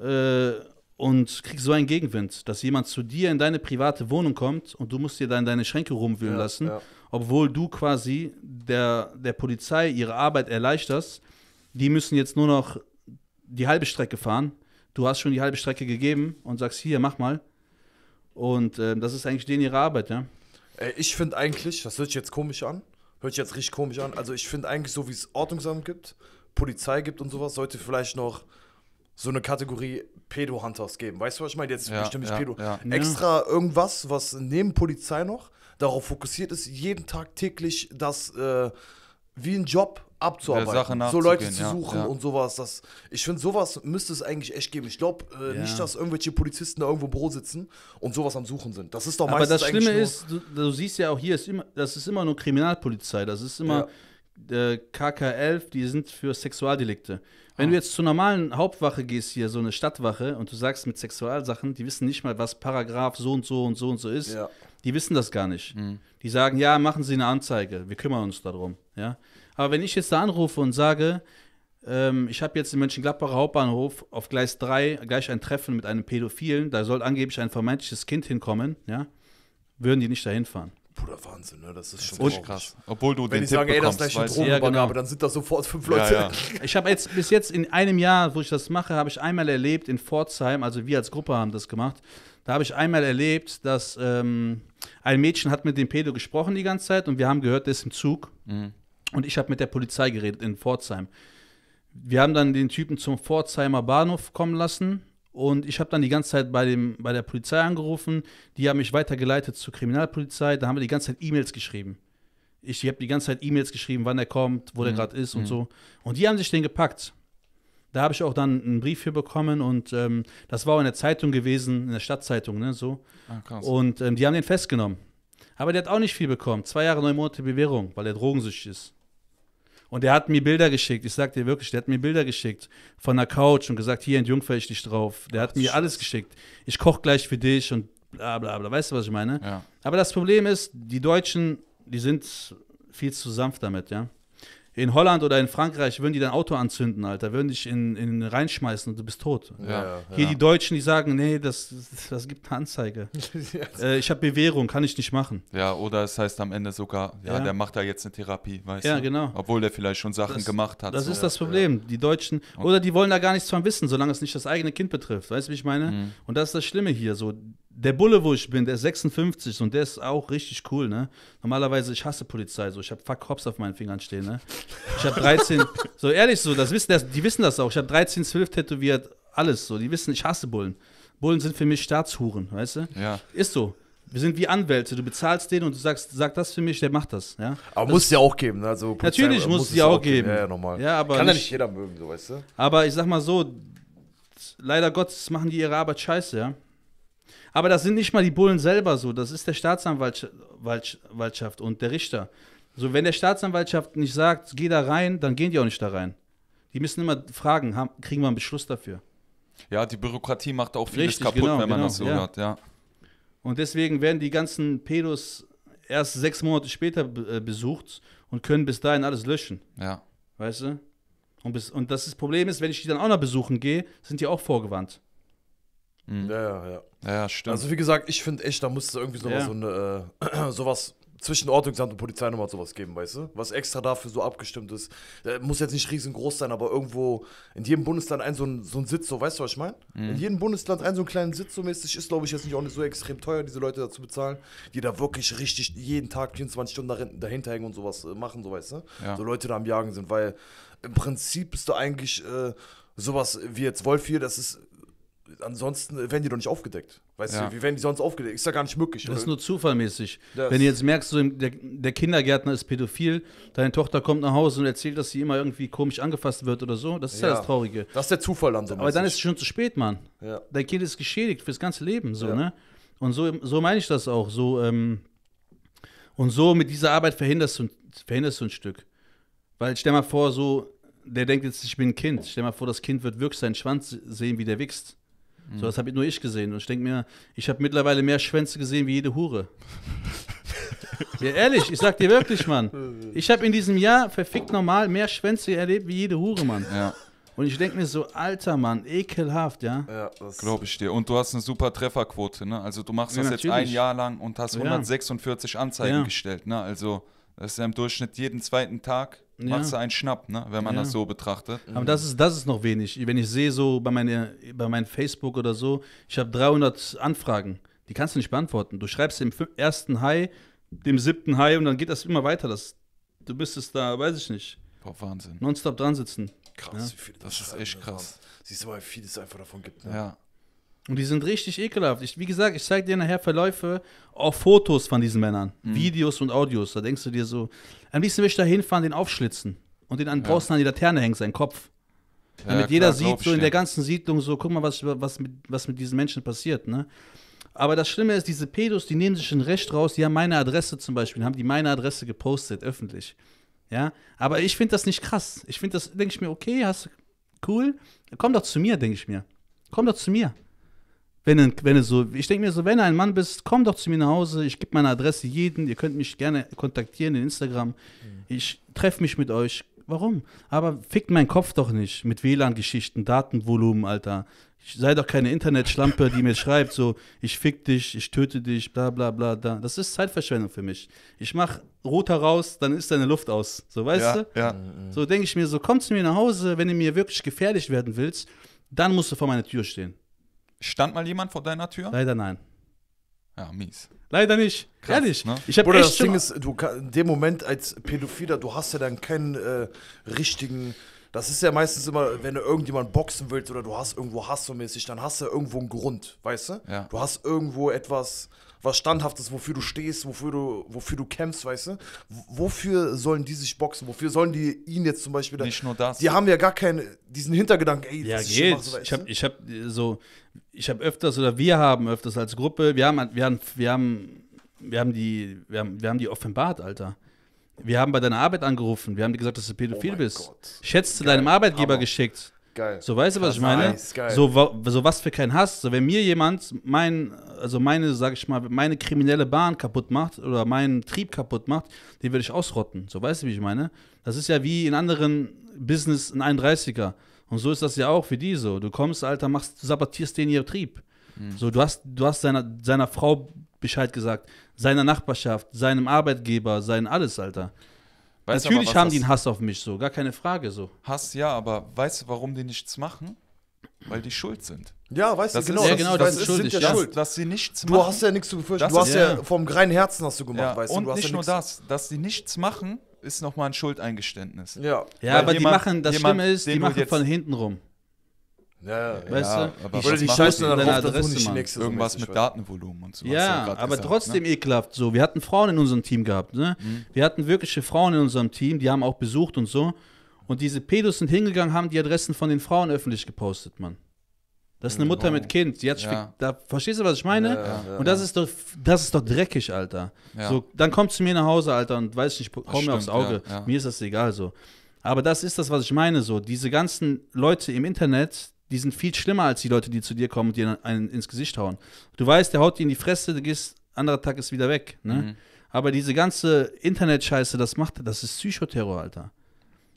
äh, und kriegst so einen Gegenwind, dass jemand zu dir in deine private Wohnung kommt und du musst dir dann deine Schränke rumwühlen lassen, obwohl du quasi der, der Polizei ihre Arbeit erleichterst die müssen jetzt nur noch die halbe Strecke fahren. Du hast schon die halbe Strecke gegeben und sagst, hier, mach mal. Und äh, das ist eigentlich denen ihre Arbeit, ja. Ey, äh, ich finde eigentlich, das hört sich jetzt komisch an, hört sich jetzt richtig komisch an, also ich finde eigentlich, so wie es Ordnungsamt gibt, Polizei gibt und sowas, sollte vielleicht noch so eine Kategorie Pedo-Hunters geben. Weißt du, was ich meine? Jetzt ja, bestimmt nicht ja, Pedo. Ja. Extra irgendwas, was neben Polizei noch darauf fokussiert ist, jeden Tag täglich das äh, wie ein Job abzuarbeiten, so Leute zu suchen ja, ja. und sowas. Das, ich finde, sowas müsste es eigentlich echt geben. Ich glaube äh, ja. nicht, dass irgendwelche Polizisten da irgendwo im Büro sitzen und sowas am Suchen sind. Das ist doch meistens Aber das Schlimme ist, du, du, siehst ja auch hier, ist immer, das ist immer nur Kriminalpolizei. Das ist immer äh, KK11, die sind für Sexualdelikte. Wenn ah. du jetzt zur normalen Hauptwache gehst, hier so eine Stadtwache, und du sagst mit Sexualsachen, die wissen nicht mal, was Paragraph so und so und so und so ist. Die wissen das gar nicht. Mhm. Die sagen, ja, machen Sie eine Anzeige, wir kümmern uns darum. Ja? Aber wenn ich jetzt da anrufe und sage, ähm, ich habe jetzt im Mönchengladbacher Hauptbahnhof auf Gleis 3 gleich ein Treffen mit einem Pädophilen, da soll angeblich ein vermeintliches Kind hinkommen, ja, würden die nicht dahin fahren. Bruder, Wahnsinn, ne? Das ist schon ist krass. Obwohl du Wenn den ich Tipp sage, ey, das ist gleich ein ja, genau. dann sind das sofort fünf Leute. Ja, ja. [LAUGHS] Ich habe jetzt bis jetzt in einem Jahr, wo ich das mache, habe ich einmal erlebt in Pforzheim, also wir als Gruppe haben das gemacht. Da habe ich einmal erlebt, dass ähm, ein Mädchen hat mit dem Pedo gesprochen die ganze Zeit und wir haben gehört, der ist im Zug. Mhm. Und ich habe mit der Polizei geredet in Pforzheim. Wir haben dann den Typen zum Pforzheimer Bahnhof kommen lassen und ich habe dann die ganze Zeit bei, dem, bei der Polizei angerufen. Die haben mich weitergeleitet zur Kriminalpolizei. Da haben wir die ganze Zeit E-Mails geschrieben. Ich, habe die ganze Zeit E-Mails geschrieben, wann er kommt, wo mhm. der gerade ist und mhm. so. Und die haben sich den gepackt. Da habe ich auch dann einen Brief für bekommen und ähm, das war auch in der Zeitung gewesen, in der Stadtzeitung, ne, so. Ah, und ähm, die haben den festgenommen. Aber der hat auch nicht viel bekommen. Zwei Jahre, neun Monate Bewährung, weil er drogensüchtig ist. Und er hat mir Bilder geschickt, ich sag dir wirklich, der hat mir Bilder geschickt von der Couch und gesagt, hier entjungfer ich dich drauf. Der Ach, hat mir alles geschickt. Ich koche gleich für dich und bla bla bla. Weißt du, was ich meine? Ja. Aber das Problem ist, die Deutschen, die sind viel zu sanft damit, ja in Holland oder in Frankreich würden die dein Auto anzünden, Alter, würden dich in, in reinschmeißen und du bist tot. Ja, ja. Hier die Deutschen, die sagen, nee, das, das gibt eine Anzeige. [LAUGHS] äh, ich habe Bewährung, kann ich nicht machen. Ja, oder es heißt am Ende sogar, ja, der macht da jetzt eine Therapie, weißt ja, du? Ja, genau. Obwohl der vielleicht schon Sachen das, gemacht hat. Das so. ist das Problem. Die Deutschen, oder die wollen da gar nichts von wissen, solange es nicht das eigene Kind betrifft, weißt du, wie ich meine? Mhm. Und das ist das Schlimme hier, so der Bulle, wo ich bin, der ist 56 und der ist auch richtig cool, ne? Normalerweise, ich hasse Polizei, so ich habe Fuck Cops auf meinen Fingern stehen, ne? Ich habe 13, [LAUGHS] so ehrlich so, das wissen, das, die wissen das auch. Ich habe 13 12 tätowiert, alles so. Die wissen, ich hasse Bullen. Bullen sind für mich Staatshuren, weißt du? Ja. Ist so. Wir sind wie Anwälte. Du bezahlst den und du sagst, sag das für mich, der macht das. Ja? Aber muss es ja auch geben. Ne? Also Polizei, natürlich muss es ja auch geben. Ja, ja, normal. Ja, aber Kann ja nicht jeder mögen, so weißt du. Aber ich sag mal so, leider Gottes machen die ihre Arbeit scheiße, ja. Aber das sind nicht mal die Bullen selber so, das ist der Staatsanwaltschaft und der Richter. So, wenn der Staatsanwaltschaft nicht sagt, geh da rein, dann gehen die auch nicht da rein. Die müssen immer fragen, haben, kriegen wir einen Beschluss dafür. Ja, die Bürokratie macht auch vieles Richtig, kaputt, genau, wenn man genau, das so ja. hört, ja. Und deswegen werden die ganzen Pedos erst sechs Monate später äh, besucht und können bis dahin alles löschen. Ja. Weißt du? Und, bis, und das, das Problem ist, wenn ich die dann auch noch besuchen gehe, sind die auch vorgewandt. Mhm. Ja, ja, ja. Ja, stimmt. Also wie gesagt, ich finde echt, da musste irgendwie so, ja. so eine, äh, [CLEARS THROAT] sowas zwischen Ordnungsamt und Polizeinummer sowas geben, weißt du? Was extra dafür so abgestimmt ist. Äh, muss jetzt nicht riesengroß sein, aber irgendwo in jedem Bundesland ein so ein, so ein Sitz, so, weißt du, was ich meine? Mhm. In jedem Bundesland ein so einen kleinen Sitz so mäßig ist, glaube ich, jetzt nicht auch nicht so extrem teuer, diese Leute dazu bezahlen, die da wirklich richtig jeden Tag 24 Stunden dahinter hängen und sowas äh, machen, so, weißt du? Ja. So Leute da am Jagen sind, weil im Prinzip bist du eigentlich äh, sowas wie jetzt Wolf hier, das ist ansonsten werden die doch nicht aufgedeckt. Weißt ja. du, wie werden die sonst aufgedeckt? Ist ja gar nicht möglich. Das ist nur zufallmäßig. Das Wenn du jetzt merkst, so, der, der, Kindergärtner ist pädophil, deine Tochter kommt nach Hause und erzählt, dass sie immer irgendwie komisch angefasst wird oder so, das ist ja, ja das Traurige. Das ist der Zufall dann so. Aber dann ist es schon zu spät, Mann. Ja. Dein Kind ist geschädigt fürs ganze Leben, so, ne? Und so, so meine ich das auch. So, ähm, und so mit dieser Arbeit verhinderst du, verhinderst du ein Stück. Weil stell mal vor, so, der denkt jetzt, ich bin ein Kind. Stell mal vor, das Kind wird wirklich seinen Schwanz sehen, wie der wächst. Mhm. So, das habe nur ich gesehen. Und ich denke mir, ich habe mittlerweile mehr Schwänze gesehen wie jede Hure. [LAUGHS] ja, ehrlich, ich sag dir wirklich, Mann. Ich habe in diesem Jahr verfickt normal mehr Schwänze erlebt wie jede Hure, Mann. Ja. Und ich denke mir so, alter Mann, ekelhaft, ja? Ja, das glaube ich dir. Und du hast eine super Trefferquote, ne? Also du machst ja, das natürlich. jetzt ein Jahr lang und hast 146 ja. Anzeigen ja. gestellt, ne? Also das ist ja im Durchschnitt jeden zweiten Tag ja. machst du einen Schnapp, ne? wenn man ja. das so betrachtet. Aber das ist, das ist noch wenig. Wenn ich sehe, so bei, meine, bei meinem Facebook oder so, ich habe 300 Anfragen, die kannst du nicht beantworten. Du schreibst dem ersten Hai, dem siebten Hai und dann geht das immer weiter. Das, du bist es da, weiß ich nicht. Boah, Wahnsinn. Nonstop dran sitzen. Krass, ja. wie viele das, das ist echt krass. Siehst du mal, wie viel es einfach davon gibt. Ne? Ja. Und die sind richtig ekelhaft. Ich, wie gesagt, ich zeige dir nachher Verläufe, auf Fotos von diesen Männern, mhm. Videos und Audios. Da denkst du dir so, am liebsten will ich da hinfahren, den aufschlitzen und den draußen ja. an die Laterne hängt, seinen Kopf. Ja, Damit jeder klar, sieht, so in der ganzen Siedlung, so, guck mal, was, was, mit, was mit diesen Menschen passiert, ne? Aber das Schlimme ist, diese Pedos, die nehmen sich ein Recht raus, die haben meine Adresse zum Beispiel, haben die meine Adresse gepostet, öffentlich. Ja, aber ich finde das nicht krass. Ich finde das, denke ich mir, okay, hast cool, komm doch zu mir, denke ich mir. Komm doch zu mir. Wenn, ein, wenn du so, ich denke mir so, wenn du ein Mann bist, komm doch zu mir nach Hause, ich gebe meine Adresse jeden, ihr könnt mich gerne kontaktieren in Instagram, mhm. ich treffe mich mit euch. Warum? Aber fickt meinen Kopf doch nicht mit WLAN-Geschichten, Datenvolumen, Alter. Ich sei doch keine Internetschlampe, die mir schreibt, so, ich fick dich, ich töte dich, bla bla bla. Da. Das ist Zeitverschwendung für mich. Ich mach roter raus, dann ist deine Luft aus. So, weißt ja, du? Ja. So denke ich mir, so komm zu mir nach Hause, wenn du mir wirklich gefährlich werden willst, dann musst du vor meiner Tür stehen. Stand mal jemand vor deiner Tür? Leider nein. Ja, mies. Leider nicht. Krass, Ehrlich. Ne? Ich Oder das Ding ist, du in dem Moment als Pädophiler, du hast ja dann keinen äh, richtigen. Das ist ja meistens immer, wenn du irgendjemand boxen willst oder du hast irgendwo Hass so mäßig, dann hast du ja irgendwo einen Grund, weißt du? Ja. Du hast irgendwo etwas, was Standhaftes, wofür du stehst, wofür du, wofür du kämpfst, weißt du? Wofür sollen die sich boxen? Wofür sollen die ihn jetzt zum Beispiel. Nicht nur das. Die haben ja gar keinen, diesen Hintergedanken, ey, ja, das geht. Schlimm, also, ich habe ich hab äh, so, ich habe öfters, oder wir haben öfters als Gruppe, wir haben, wir haben, wir haben, wir haben die, wir haben, wir haben die offenbart, Alter. Wir haben bei deiner Arbeit angerufen. Wir haben dir gesagt, dass du oh pädophil oh bist. Gott. Schätzt zu deinem Arbeitgeber Hammer. geschickt. Geil. So, weißt du, was ich meine? Nice, so, so, was für kein Hass. So, wenn mir jemand mein, also meine, sag ich mal, meine kriminelle Bahn kaputt macht oder meinen Trieb kaputt macht, den würde ich ausrotten. So, weißt du, wie ich meine? Das ist ja wie in anderen Business ein 31er. Und so ist das ja auch für die so. Du kommst, Alter, machst, du sabotierst den ihr Trieb. Mhm. So, du hast, du hast seiner, seiner Frau Bescheid gesagt, seiner Nachbarschaft, seinem Arbeitgeber, sein alles, Alter. Weißt Natürlich aber, haben die einen Hass auf mich, so, gar keine Frage. so. Hass, ja, aber weißt du, warum die nichts machen? Weil die schuld sind. Ja, weißt das du, genau, ist, ja, genau das, das ist, schuldig, sind ja, ja. schuld. Dass sie nichts machen. Du hast ja nichts zu befürchten. Das du hast ja, ja vom reinen Herzen hast du gemacht, weißt du. Und du nicht nur das, dass sie nichts machen, ist nochmal ein Schuldeingeständnis. Ja, ja aber jemand, die machen, das jemand, Schlimme ist, die machen von hinten rum. Ja, weißt ja, du? Aber die scheiße dann deine Adresse, Mann. Irgendwas mit Datenvolumen und so. Ja, aber gesagt, ne? trotzdem ne? ekelhaft so. Wir hatten Frauen in unserem Team gehabt, ne? Mhm. Wir hatten wirkliche Frauen in unserem Team, die haben auch besucht und so. Und diese Pedos sind hingegangen, haben die Adressen von den Frauen öffentlich gepostet, Mann. Das ist eine Mutter mhm. mit Kind. Die hat ja. da, verstehst du, was ich meine? Ja, ja, und das ist doch, das ist doch dreckig, Alter. So, dann kommst du mir nach Hause, Alter, und weiß nicht, komm mir aufs Auge. Mir ist das egal so. Aber das ist das, was ich meine, so. Diese ganzen Leute im Internet, die sind viel schlimmer als die Leute, die zu dir kommen und dir einen ins Gesicht hauen. Du weißt, der haut dir in die Fresse, du gehst, anderer Tag ist wieder weg. Ne? Mhm. Aber diese ganze Internet-Scheiße, das macht, das ist Psychoterror, Alter.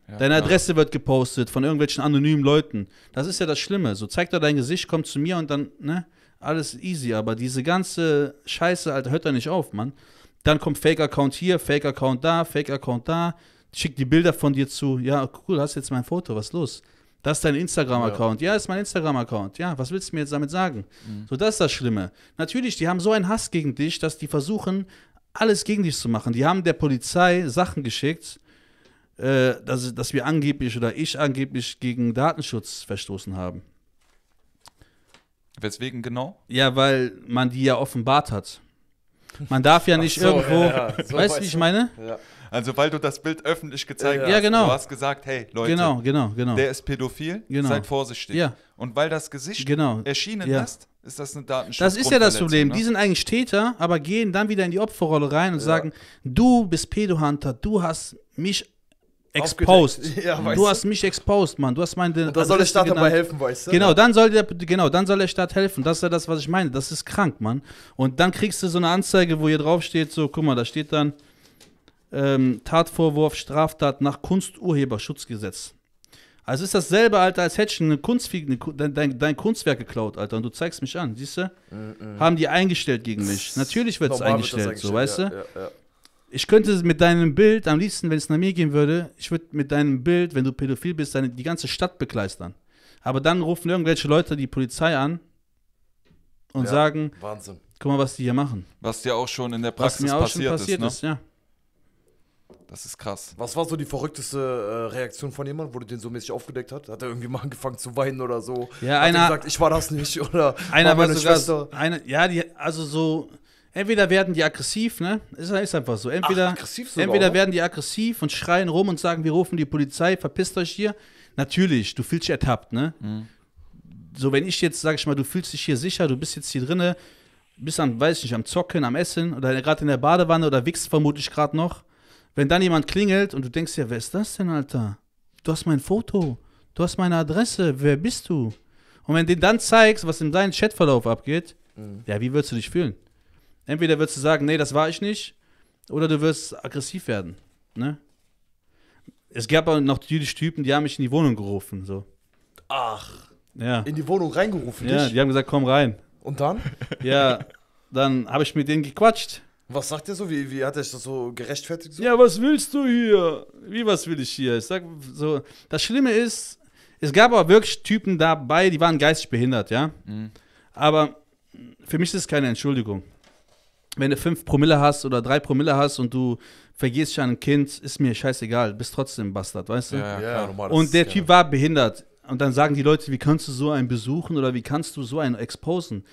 Ja, Deine Adresse ja. wird gepostet von irgendwelchen anonymen Leuten. Das ist ja das Schlimme. So zeig doch dein Gesicht, komm zu mir und dann, ne, alles easy. Aber diese ganze Scheiße, Alter, hört da nicht auf, Mann. Dann kommt Fake-Account hier, Fake-Account da, Fake-Account da. Schickt die Bilder von dir zu. Ja, cool, hast jetzt mein Foto, was ist los? Das ist dein Instagram-Account. Ja. ja. ist mein Instagram-Account. Ja, was willst du mir jetzt damit sagen? Mhm. So, das ist das Schlimme. Natürlich, die haben so einen Hass gegen dich, dass die versuchen, alles gegen dich zu machen. Die haben der Polizei Sachen geschickt, äh, dass, dass wir angeblich oder ich angeblich gegen Datenschutz verstoßen haben. Weswegen genau? Ja, weil man die ja offenbart hat. Man darf ja nicht so, irgendwo. Ja, ja. So weißt du, wie ich meine? Ja. Also, weil du das Bild öffentlich gezeigt ja. hast, ja, genau. du hast gesagt, hey Leute, genau, genau, genau. der ist pädophil, genau. seid vorsichtig. Ja. Und weil das Gesicht genau. erschienen ja. ist, ist das eine Datenschutz? Das ist ja das ne? Problem. Ne? Die sind eigentlich Täter, aber gehen dann wieder in die Opferrolle rein und ja. sagen, du bist Pedohunter, du hast mich exposed. [LAUGHS] Ja, du, du hast mich exposed, Mann. Du hast meine. Da soll der Staat dabei helfen, weißt du? Genau, dann soll der, genau, dann soll der Staat helfen. Das ist ja das, was ich meine. Das ist krank, Mann. Und dann kriegst du so eine Anzeige, wo hier drauf steht, so, guck mal, da steht dann, ähm, Tatvorwurf Straftat nach Kunsturheberschutzgesetz. Also ist dasselbe, Alter, als hättest du eine Kunstfigur, dein, dein, dein, Kunstwerk geklaut, Alter, und du zeigst mich an, siehst du? Mm -mm. Haben die eingestellt gegen mich. Natürlich wird es eingestellt, eingestellt, so, weißt ja, du? Ja, ja. Ich könnte mit deinem Bild, am liebsten, wenn es nach mir gehen würde, ich würde mit deinem Bild, wenn du pädophil bist, deine, die ganze Stadt bekleistern. Aber dann rufen irgendwelche Leute die Polizei an und sagen: Wahnsinn. Guck mal, was die hier machen. Was dir auch schon in der Praxis was mir auch passiert, schon passiert ist, ne? ist ja. Das ist krass. Was war so die verrückteste äh, Reaktion von jemandem, wo du den so mäßig aufgedeckt hast? Hat er irgendwie mal angefangen zu weinen oder so? Ja, hat einer gesagt, ich war das nicht [LAUGHS] oder einer war meine sogar, Schwester. Eine, ja, die, also so entweder werden die aggressiv, ne? Ist, ist einfach so. Entweder, Ach, aggressiv sogar, entweder werden die aggressiv und schreien rum und sagen, wir rufen die Polizei, verpisst euch hier. Natürlich, du fühlst dich ertappt, ne? Mhm. So, wenn ich jetzt, sag ich mal, du fühlst dich hier sicher, du bist jetzt hier drinne, bist am, weiß ich nicht, am Zocken, am Essen oder gerade in der Badewanne oder wichst vermutlich gerade noch wenn dann jemand klingelt und du denkst ja, wer ist das denn, Alter? Du hast mein Foto, du hast meine Adresse, wer bist du? Und wenn du dann zeigst, was in deinem Chatverlauf abgeht, mhm. ja, wie würdest du dich fühlen? Entweder würdest du sagen, nee, das war ich nicht, oder du wirst aggressiv werden. Ne? Es gab auch noch jüdische Typen, die haben mich in die Wohnung gerufen. So. Ach. Ja. In die Wohnung reingerufen? Ja, dich? die haben gesagt, komm rein. Und dann? Ja, dann habe ich mit denen gequatscht. Was sagt er so? Wie, wie hat er das so gerechtfertigt? So? Ja, was willst du hier? Wie, was will ich hier? Ich sag so, das Schlimme ist, es gab aber wirklich Typen dabei, die waren geistig behindert, ja? Mhm. Aber für mich ist das keine Entschuldigung. Wenn du fünf Promille hast oder drei Promille hast und du vergehst dich an ein Kind, ist mir scheißegal, bist trotzdem ein Bastard, weißt du? Ja, ja, klar, und der Typ war behindert. Und dann sagen die Leute, wie kannst du so einen besuchen oder wie kannst du so einen exposen?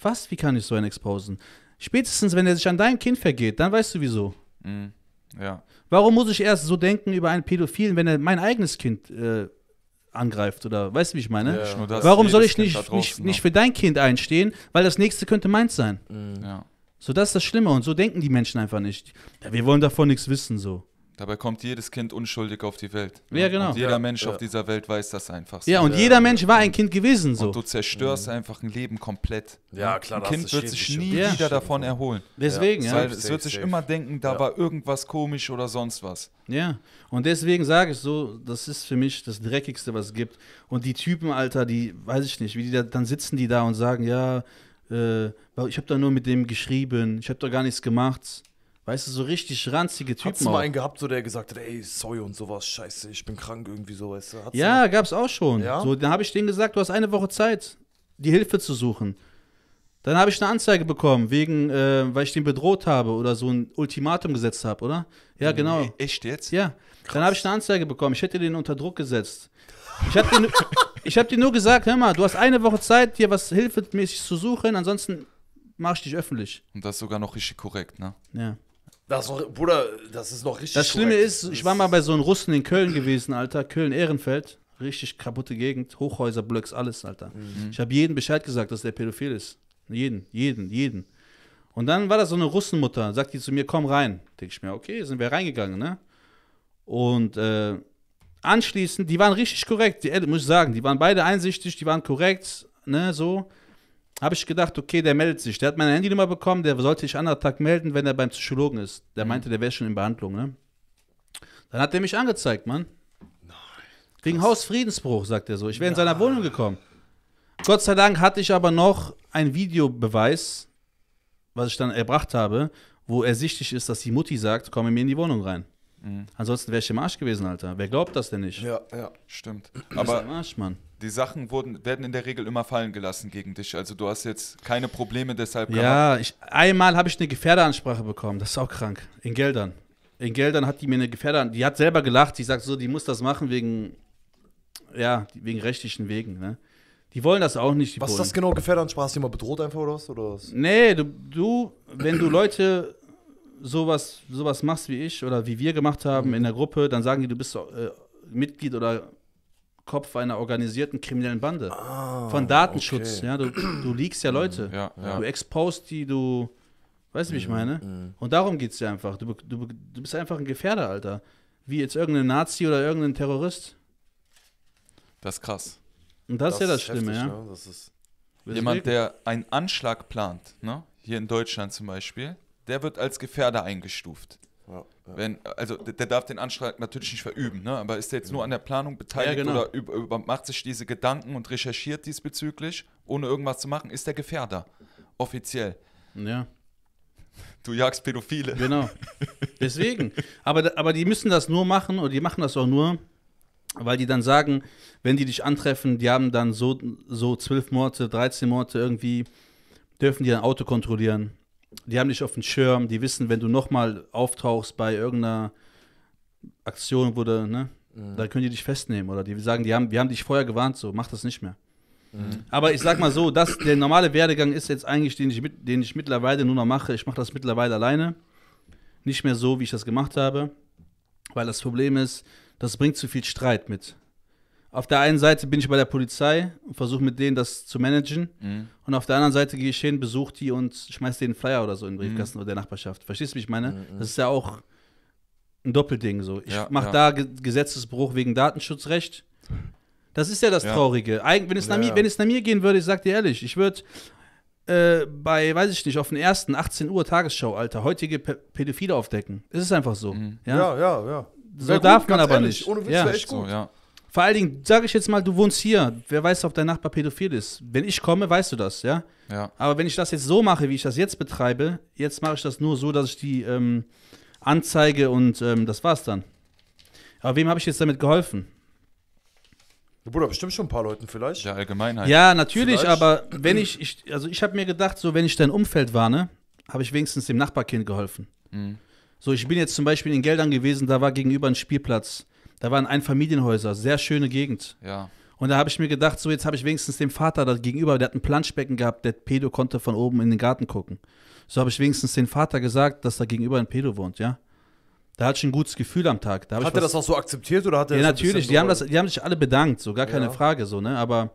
Was? Wie kann ich so einen exposen? Spätestens, wenn er sich an dein Kind vergeht, dann weißt du wieso. Mhm. Ja. Warum muss ich erst so denken über einen Pädophilen, wenn er mein eigenes Kind äh, angreift oder weißt du, wie ich meine? Ja. Das, Warum soll ich nicht, nicht, nicht, für dein Kind einstehen, weil das nächste könnte meins sein? Mhm. Ja. So, das ist das Schlimme und so denken die Menschen einfach nicht. Ja, wir wollen davon nichts wissen, so. Dabei kommt jedes Kind unschuldig auf die Welt. Ja, genau. Und jeder ja, Mensch ja. auf dieser Welt weiß das einfach. So. Ja, und jeder Mensch war ein Kind gewesen so. Und du zerstörst mhm. einfach ein Leben komplett. Ja, klar. Ein Kind wird sich nie wieder davon erholen. Deswegen, ja. es wird sich immer denken, da war irgendwas komisch oder sonst was. Ja, und deswegen sage ich so, das ist für mich das Dreckigste, was es gibt. Und die Typen, Alter, die, weiß ich nicht, wie die da, dann sitzen die da und sagen, ja, äh, ich habe da nur mit dem geschrieben, ich habe da gar nichts gemacht. Weißt du, so richtig ranzige Typen. Hast du mal einen gehabt, so, der gesagt hat, ey, sorry und sowas, scheiße, ich bin krank irgendwie so, weißt du? Hat's ja, gab's auch schon. Ja? So, dann habe ich denen gesagt, du hast eine Woche Zeit, die Hilfe zu suchen. Dann habe ich eine Anzeige bekommen, wegen, äh, weil ich den bedroht habe oder so ein Ultimatum gesetzt habe, oder? Ja, hm, genau. E-, echt jetzt? Ja. Krass. Dann habe ich eine Anzeige bekommen, ich hätte den unter Druck gesetzt. Ich habe dir, [LAUGHS] hab dir nur gesagt, hör mal, du hast eine Woche Zeit, dir was hilfemäßig zu suchen, ansonsten mach ich dich öffentlich. Und das sogar noch richtig korrekt, ne? Ja. Das noch, Bruder, das ist noch richtig. Das Schlimme korrekt. ist, ich war mal bei so einem Russen in Köln gewesen, Alter. Köln-Ehrenfeld. Richtig kaputte Gegend. Hochhäuser, Blöcks, alles, Alter. Mhm. Ich habe jeden Bescheid gesagt, dass der pädophil ist. Jeden, jeden, jeden. Und dann war da so eine Russenmutter. Sagt die zu mir, komm rein. Denke ich mir, okay, sind wir reingegangen, ne? Und äh, anschließend, die waren richtig korrekt. Die, muss ich sagen, die waren beide einsichtig, die waren korrekt, ne, so habe ich gedacht, okay, der meldet sich. Der hat meine Handynummer bekommen, der sollte sich anderen Tag melden, wenn er beim Psychologen ist. Der mhm. meinte, der wäre schon in Behandlung, ne? Dann hat er mich angezeigt, Mann. Nein, Wegen Hausfriedensbruch, sagt er so. Ich wäre in seiner Wohnung gekommen. Gott sei Dank hatte ich aber noch einen Videobeweis, was ich dann erbracht habe, wo ersichtlich ist, dass die Mutti sagt, komm mit mir in die Wohnung rein. Mhm. Ansonsten wäre ich im Arsch gewesen, Alter. Wer glaubt das denn nicht? Ja, ja, stimmt. Aber im Arsch, Mann die Sachen wurden, werden in der Regel immer fallen gelassen gegen dich. Also du hast jetzt keine Probleme deshalb Ja, ich, einmal habe ich eine Gefährderansprache bekommen. Das ist auch krank. In Geldern. In Geldern hat die mir eine Gefährderan... Die hat selber gelacht. Die sagt so, die muss das machen wegen... Ja, wegen rechtlichen Wegen, ne? Die wollen das auch nicht. was Bullen. ist das genau Gefährderansprache? Hast du jemand bedroht einfach oder was? Oder was? Nee, du, du, wenn du Leute sowas, sowas machst wie ich oder wie wir gemacht haben mhm. in der Gruppe, dann sagen die, du bist äh, Mitglied oder Kopf einer organisierten kriminellen Bande. Ah, von Datenschutz. Okay. Ja, du, du liegst ja mhm. Leute. Ja, ja. Du expost die, du. Weißt du, wie ich mhm, meine? Mhm. Und darum geht es ja einfach. Du, du, du bist einfach ein Gefährder, Alter. Wie jetzt irgendein Nazi oder irgendein Terrorist. Das ist krass. Und das, das ist ja das Schlimme, heftig, ja. Ne? Das ist Jemand, der einen Anschlag plant, ne? hier in Deutschland zum Beispiel, der wird als Gefährder eingestuft. Ja, ja. Wenn, also der, darf den Anschlag natürlich nicht verüben, ne? aber ist der jetzt nur an der Planung beteiligt ja, genau. oder über, über, macht sich diese Gedanken und recherchiert diesbezüglich, ohne irgendwas zu machen, ist der Gefährder. Offiziell. Ja. Du jagst Pädophile. Genau. [LAUGHS] Deswegen. aber, aber die müssen das nur machen und die machen das auch nur, weil die dann sagen, wenn die dich antreffen, die haben dann so, so Morde, 13 Morde irgendwie, dürfen die ein Auto kontrollieren die haben dich auf dem Schirm, die wissen, wenn du nochmal auftauchst bei irgendeiner Aktion, wo du, ne, mhm. dann können die dich festnehmen oder die sagen, die haben, wir haben dich vorher gewarnt, so, mach das nicht mehr. Mhm. Aber ich sag mal so, das, der normale Werdegang ist jetzt eigentlich, den ich, mit, den ich mittlerweile nur noch mache. Ich mache das mittlerweile alleine. Nicht mehr so, wie ich das gemacht habe. Weil das Problem ist, das bringt zu viel Streit mit auf der einen Seite bin ich bei der Polizei und versuche mit denen das zu managen. Mhm. Und auf der anderen Seite gehe ich hin, besuche die und schmeiße denen einen Flyer oder so in den mhm. Briefkasten mhm. oder der Nachbarschaft. Verstehst du, wie ich meine? Mhm, mhm. Das ist ja auch ein Doppelding so. Ich ja, mache ja. da Gesetzesbruch wegen Datenschutzrecht. Das ist ja das ja. Traurige. Eig wenn, es ja, mir, wenn es nach mir gehen würde, ich sag dir ehrlich, ich würde äh, bei, weiß ich nicht, auf den ersten 18 Uhr Tagesschau, Alter, heutige P Pädophile aufdecken. Es ist einfach so. Mhm. Ja, ja, ja. So Sehr darf man aber ehrlich, nicht. Ohne Witz ja. wäre echt gut. So, ja. Vor allen Dingen, sage ich jetzt mal, du wohnst hier. Wer weiß, ob dein Nachbar pädophil ist? Wenn ich komme, weißt du das, ja? ja. Aber wenn ich das jetzt so mache, wie ich das jetzt betreibe, jetzt mache ich das nur so, dass ich die ähm, anzeige und ähm, das war's dann. Aber wem habe ich jetzt damit geholfen? Bruder, bestimmt schon ein paar Leuten vielleicht. Ja, Allgemeinheit. Halt. Ja, natürlich, vielleicht. aber wenn ich, ich also ich habe mir gedacht, so wenn ich dein Umfeld warne, habe ich wenigstens dem Nachbarkind geholfen. Mhm. So, ich bin jetzt zum Beispiel in Geldern gewesen, da war gegenüber ein Spielplatz. Da waren Einfamilienhäuser, sehr schöne Gegend. Ja. Und da habe ich mir gedacht, so jetzt habe ich wenigstens dem Vater da gegenüber, der hat ein Planschbecken gehabt, der Pedo konnte von oben in den Garten gucken. So habe ich wenigstens den Vater gesagt, dass da gegenüber ein Pedo wohnt, ja. Da hatte ich ein gutes Gefühl am Tag. hat er das auch so akzeptiert oder hat er Ja, natürlich, die haben, das, die haben sich alle bedankt, so gar keine ja. Frage, so, ne? Aber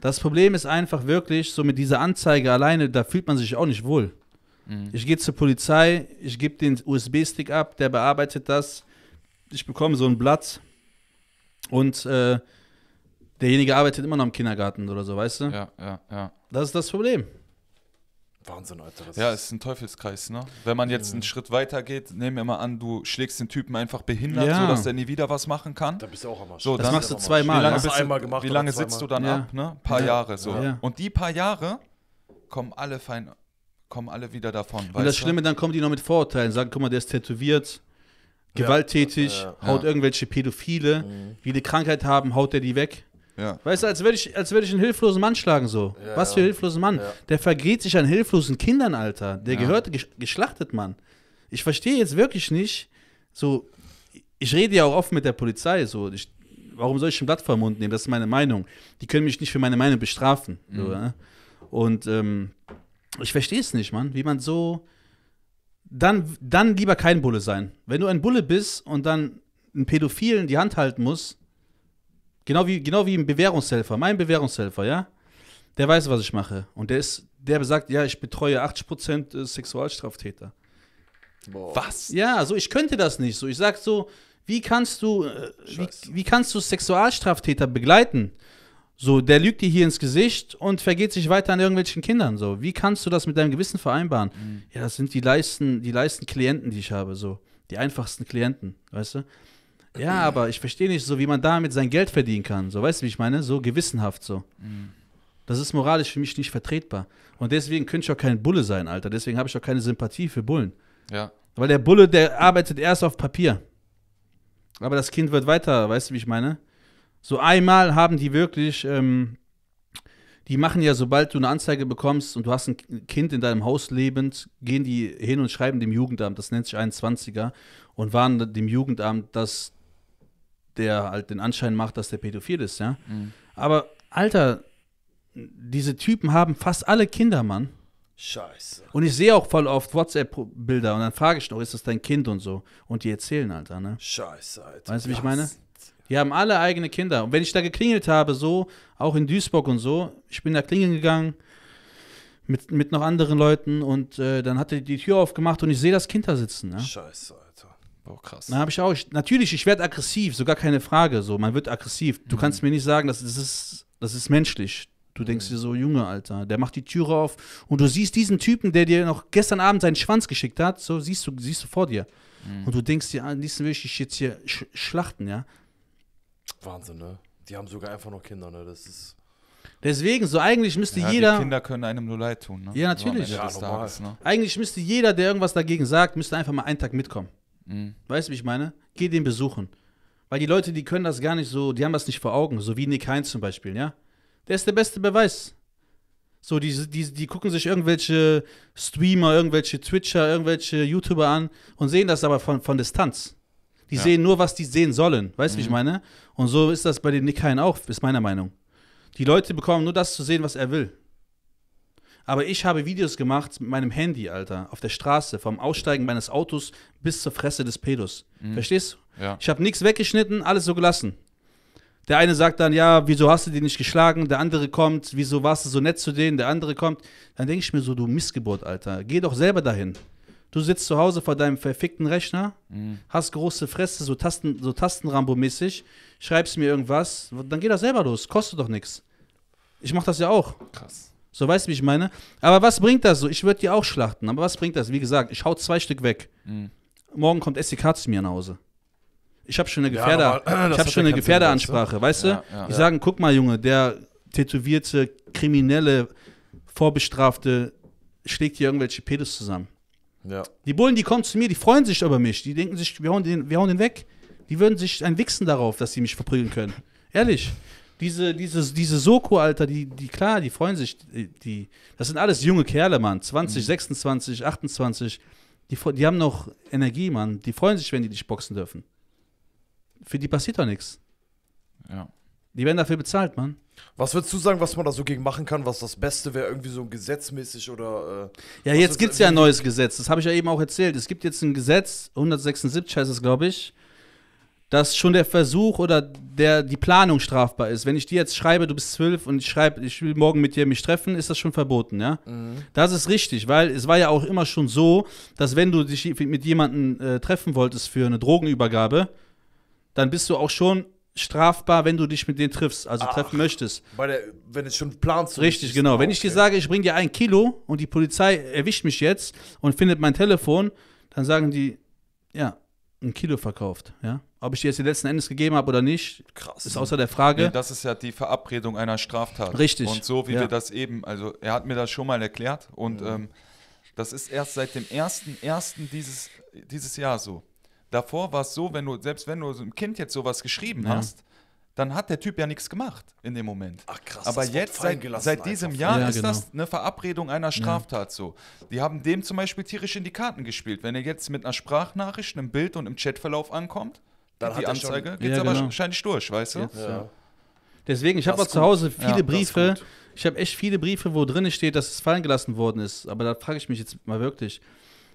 das Problem ist einfach wirklich, so mit dieser Anzeige alleine, da fühlt man sich auch nicht wohl. Mhm. Ich gehe zur Polizei, ich gebe den USB-Stick ab, der bearbeitet das ich bekomme so ein Blatt und äh, derjenige arbeitet immer noch im Kindergarten oder so, weißt du? Ja, ja, ja. Das ist das Problem. Wahnsinn, Alter. ja, ist ein Teufelskreis, ne? Wenn man jetzt ja. einen Schritt weiter geht, nehmen wir mal an, du schlägst den Typen einfach behindert, ja. sodass er nie wieder was machen kann. Da bist du auch am Arsch. So, das machst du zweimal. Wie ne? lange, bist einmal gemacht wie lange sitzt du dann ja. ab, ne? Ein paar ja. Jahre so. Und die paar Jahre kommen alle fein, kommen alle wieder davon. Und das Schlimme, dann kommen die noch mit Vorurteilen, sagen, guck mal, der ist tätowiert, gewalttätig, ja. haut irgendwelche Pädophile, mhm. die eine Krankheit haben, haut er die weg. Ja. Weißt du, als würde ich, würd ich einen hilflosen Mann schlagen so. Ja, Was für einen hilflosen Mann? Der vergeht sich an hilflosen Kindern, Alter. Der gehört geschlachtet, Mann. Ich verstehe jetzt wirklich nicht, so, ich rede ja auch oft mit der Polizei, so, ich, warum soll ich ein Blatt vor den Mund nehmen? Das ist meine Meinung. Die können mich nicht für meine Meinung bestrafen. Mhm. So, ne? Und ähm, ich verstehe es nicht, Mann, wie man so dann, dann lieber kein Bulle sein. Wenn du ein Bulle bist und dann einen Pädophilen die Hand halten musst, genau wie, genau wie ein Bewährungshelfer, mein Bewährungshelfer, ja, der weiß, was ich mache. Und der ist, der sagt, ja, ich betreue 80% äh, Sexualstraftäter. Boah. Was? Ja, so ich könnte das nicht. So, ich sag so, wie kannst du, äh, wie, wie, kannst du Sexualstraftäter begleiten? So, der lügt dir hier ins Gesicht und vergeht sich weiter an irgendwelchen Kindern. So, wie kannst du das mit deinem Gewissen vereinbaren? Mhm. Ja, das sind die leisten, die leisten Klienten, die ich habe, so. Die einfachsten Klienten, weißt du? Ja, aber ich verstehe nicht so, wie man damit sein Geld verdienen kann. So, weißt du, wie ich meine? So gewissenhaft so. Mhm. Das ist moralisch für mich nicht vertretbar. Und deswegen könnte ich auch kein Bulle sein, Alter. Deswegen habe ich auch keine Sympathie für Bullen. Ja. Weil der Bulle, der arbeitet erst auf Papier. Aber das Kind wird weiter, weißt du, wie ich meine? So einmal haben die wirklich, ähm, die machen ja, sobald du eine Anzeige bekommst und du hast ein Kind in deinem Haus lebend, gehen die hin und schreiben dem Jugendamt, das nennt sich 21er, und warnen dem Jugendamt, dass der halt den Anschein macht, dass der pädophil ist, ja. Mhm. Aber, Alter, diese Typen haben fast alle Kinder, Mann. Scheiße. Und ich sehe auch voll oft WhatsApp-Bilder und dann frage ich noch, ist das dein Kind und so? Und die erzählen, Alter, ne? Scheiße, Alter. Weißt du, wie ich meine? Die haben alle eigene Kinder. Und wenn ich da geklingelt habe, so, auch in Duisburg und so, ich bin da klingeln gegangen mit, mit noch anderen Leuten und äh, dann hat er die Tür aufgemacht und ich sehe das Kind da sitzen. Ne? Scheiße, Alter. Boah, krass. Dann habe ich auch, ich, natürlich, ich werde aggressiv, sogar keine Frage. So, man wird aggressiv. Du mhm. kannst mir nicht sagen, das, das, ist, das ist menschlich. Du denkst mhm. dir so, Junge, Alter, der macht die Türe auf und du siehst diesen Typen, der dir noch gestern Abend seinen Schwanz geschickt hat, so siehst du, siehst du vor dir. Mhm. Und du denkst dir, an ah, diesen will ich dich jetzt hier sch schlachten, ja. Wahnsinn, ne? Die haben sogar einfach noch Kinder, ne? Das ist. Deswegen, so eigentlich müsste ja, jeder. Die Kinder können einem nur leid tun, ne? Ja, natürlich. ja, Tages, ne? Eigentlich müsste jeder, der irgendwas dagegen sagt, müsste einfach mal einen Tag mitkommen. Mhm. Weißt du, wie ich meine? Geh den besuchen. Weil die Leute, die können das gar nicht so, die haben das nicht vor Augen, so wie Nick Heinz zum Beispiel, ja? Der ist der beste Beweis. So, die, die, die gucken sich irgendwelche Streamer, irgendwelche Twitcher, irgendwelche YouTuber an und sehen das aber von, von Distanz. Die ja. sehen nur, was die sehen sollen. Weißt du, mhm. wie ich mhm. meine? Und so ist das bei den Nikkeien auch, ist meiner Meinung. Die Leute bekommen nur das zu sehen, was er will. Aber ich habe Videos gemacht mit meinem Handy, Alter, auf der Straße, vom Aussteigen meines Autos bis zur Fresse des Pedos. Mhm. Verstehst du? Ja. Ich habe nichts weggeschnitten, alles so gelassen. Der eine sagt dann, ja, wieso hast du die nicht geschlagen? Der andere kommt, wieso warst du so nett zu denen? Der andere kommt. Dann denke ich mir so, du Missgeburt, Alter. Geh doch selber dahin. Du sitzt zu Hause vor deinem verfickten Rechner, mhm. hast große Fresse, so Tasten, so Tastenrambo-mäßig, schreibst mir irgendwas, dann geht das selber los, kostet doch nichts. Ich mach das ja auch. Krass. So weißt du, wie ich meine? Aber was bringt das so? Ich würde die auch schlachten, aber was bringt das? Wie gesagt, ich hau zwei Stück weg. Mhm. Morgen kommt SDK zu mir nach Hause. Ich habe schon eine Gefährder, ja, aber, ich hab schon eine [CLEARS THROAT] Gefährderansprache, ne? weißt du? Ja, ja, ich ja. sage, guck mal, Junge, der tätowierte, kriminelle, vorbestrafte schlägt hier irgendwelche Pedos zusammen. Ja. Die Bullen, die kommen zu mir, die freuen sich über mich. Die denken sich, wir hauen den, wir hauen den weg. Die würden sich ein Wichsen darauf, dass sie mich verprügeln können. Ehrlich. Diese, diese, diese Soko, Alter, die, die, klar, die freuen sich. Die, das sind alles junge Kerle, Mann. 20, mhm. 26, 28. Die, die haben noch Energie, Mann. Die freuen sich, wenn die dich boxen dürfen. Für die passiert doch nichts. Ja. Die werden dafür bezahlt, Mann. Was würdest du sagen, was man da so gegen machen kann, was das Beste wäre, irgendwie so gesetzmäßig oder. Äh, ja, jetzt gibt es ja ein neues Gesetz, das habe ich ja eben auch erzählt. Es gibt jetzt ein Gesetz, 176 heißt es, glaube ich, dass schon der Versuch oder der, die Planung strafbar ist. Wenn ich dir jetzt schreibe, du bist zwölf und ich schreibe, ich will morgen mit dir mich treffen, ist das schon verboten, ja? Mhm. Das ist richtig, weil es war ja auch immer schon so, dass wenn du dich mit jemandem äh, treffen wolltest für eine Drogenübergabe, dann bist du auch schon strafbar, wenn du dich mit denen triffst, also Ach, treffen möchtest. Bei der, wenn es schon planst. Richtig, genau. Wenn ich dir sage, ich bringe dir ein Kilo und die Polizei erwischt mich jetzt und findet mein Telefon, dann sagen die, ja, ein Kilo verkauft, ja. Ob ich dir jetzt die letzten Endes gegeben habe oder nicht, Krass. ist außer der Frage. Nee, das ist ja die Verabredung einer Straftat. Richtig. Und so wie ja. wir das eben, also er hat mir das schon mal erklärt und ja. Mhm. ähm, das ist erst seit dem 1.1. Dieses, dieses Jahr so. Davor war es so, wenn du, selbst wenn du einem Kind jetzt sowas geschrieben ja. hast, dann hat der Typ ja nichts gemacht in dem Moment. Ach krass. Aber jetzt seit, seit, diesem Jahr ja, ist genau. das eine Verabredung einer Straftat ja. so. Die haben dem zum Beispiel tierisch in die Karten gespielt. Wenn er jetzt mit einer Sprachnachricht, einem Bild und im Chatverlauf ankommt, dann die Anzeige geht es ja, genau. aber wahrscheinlich durch, weißt du? ja. Deswegen, ich habe auch zu Hause viele Briefe. Ich habe echt viele Briefe, wo drin steht, dass es fallen gelassen worden ist. Aber da frage ich mich jetzt mal wirklich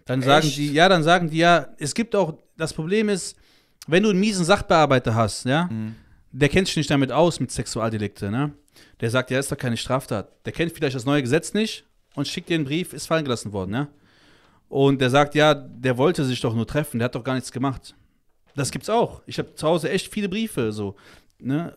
dann Echt? sagen die, ja, dann sagen die ja, es gibt auch, das Problem ist, wenn du einen miesen Sachbearbeiter hast, ja, mhm. der kennt sich nicht damit aus mit Sexualdelikte, ne? Der sagt, ja, ist doch keine Straftat. Der kennt vielleicht das neue Gesetz nicht und schickt dir einen Brief, ist fallen gelassen worden, ja? Ne? Und der sagt, ja, der wollte sich doch nur treffen, der hat doch gar nichts gemacht. Das gibt's auch. Ich habe zu Hause echt viele Briefe so, ne?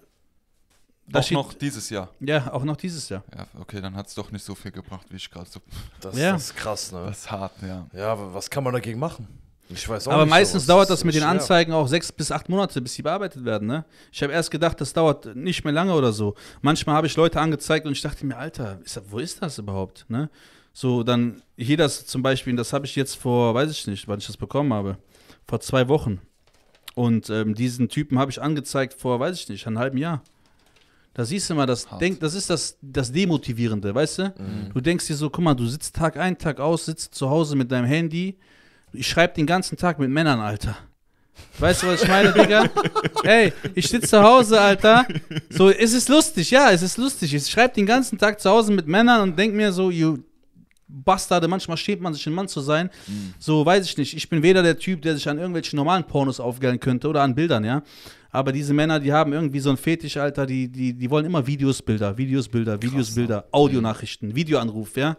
auch noch dieses Jahr. Ja, auch noch dieses Jahr. Ja, okay, dann hat es doch nicht so viel gebracht, wie ich gerade so. Das, ja. das, ist krass, ne? Das ist hart, ja. Ja, aber was kann man dagegen machen? Ich weiß auch aber nicht meistens so, dauert das mit den Anzeigen auch sechs bis acht Monate, bis sie bearbeitet werden. Ne? Ich habe erst gedacht, das dauert nicht mehr lange oder so. Manchmal habe ich Leute angezeigt und ich dachte mir, Alter, ist das, wo ist das überhaupt? Ne? So, dann hier das zum Beispiel, das habe ich jetzt vor, weiß ich nicht, wann ich das bekommen habe, vor zwei Wochen. Und ähm, diesen Typen habe ich angezeigt vor, weiß ich nicht, einem halben Jahr. Da siehst du mal, das, denk, das ist das, das Demotivierende, weißt du? Mhm. Du denkst dir so, guck mal, du sitzt Tag ein, Tag aus, sitzt zu Hause mit deinem Handy. Ich schreibe den ganzen Tag mit Männern, Alter. Weißt du, was ich meine, Digga? [LAUGHS] Ey, ich sitze zu Hause, Alter. So, es ist lustig, ja, es ist lustig. Ich schreibe den ganzen Tag zu Hause mit Männern und denk mir so, you Bastarde, manchmal schämt man sich, ein Mann zu sein. Mhm. So, weiß ich nicht. Ich bin weder der Typ, der sich an irgendwelchen normalen Pornos aufgeilen könnte oder an Bildern, ja aber diese Männer, die haben irgendwie so ein Fetisch, Alter, die, die, die wollen immer Videos, Bilder, Videos, Bilder, Videos, Krass, Bilder, Audionachrichten, Videoanruf, ja.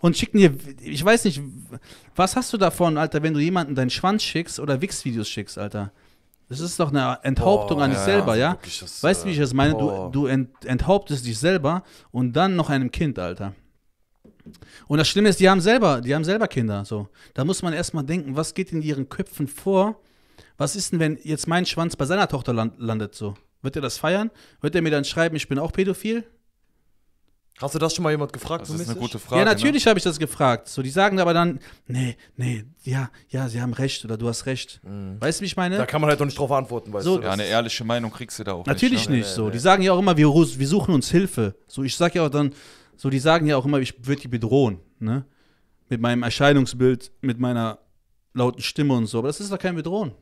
Und schicken dir, ich weiß nicht, was hast du davon, Alter, wenn du jemanden deinen Schwanz schickst oder Wix-Videos schickst, Alter? Das ist doch eine Enthauptung boah, an dich ja, selber, ja? das, weißt du, wie ich das meine? Boah. Du, du ent, enthauptest dich selber und dann noch einem Kind, Alter. Und das Schlimme ist, die haben selber, die haben selber Kinder. So, da muss man erstmal denken, was geht in ihren Köpfen vor, was ist denn, wenn jetzt mein Schwanz bei seiner Tochter landet so? Wird er das feiern? Wird er mir dann schreiben, ich bin auch pädophil? Hast du das schon mal jemand gefragt? Das ist eine gute Frage. Ja, ne? natürlich ne? habe ich das gefragt. So, die sagen aber dann, nee, nee, ja, ja, sie haben recht oder du hast recht. Mhm. Weißt du, wie ich meine? Da kann man halt doch nicht drauf antworten, weißt so, du. Ja, eine ehrliche Meinung kriegst du da auch natürlich nicht. Natürlich ne? nicht, so. nee. Die sagen ja auch immer, wir, wir suchen uns Hilfe. So, ich sag ja auch dann, so, die sagen ja auch immer, ich würde die bedrohen, ne? Mit meinem Erscheinungsbild, mit meiner lauten Stimme und so. Aber das ist doch kein Bedrohen.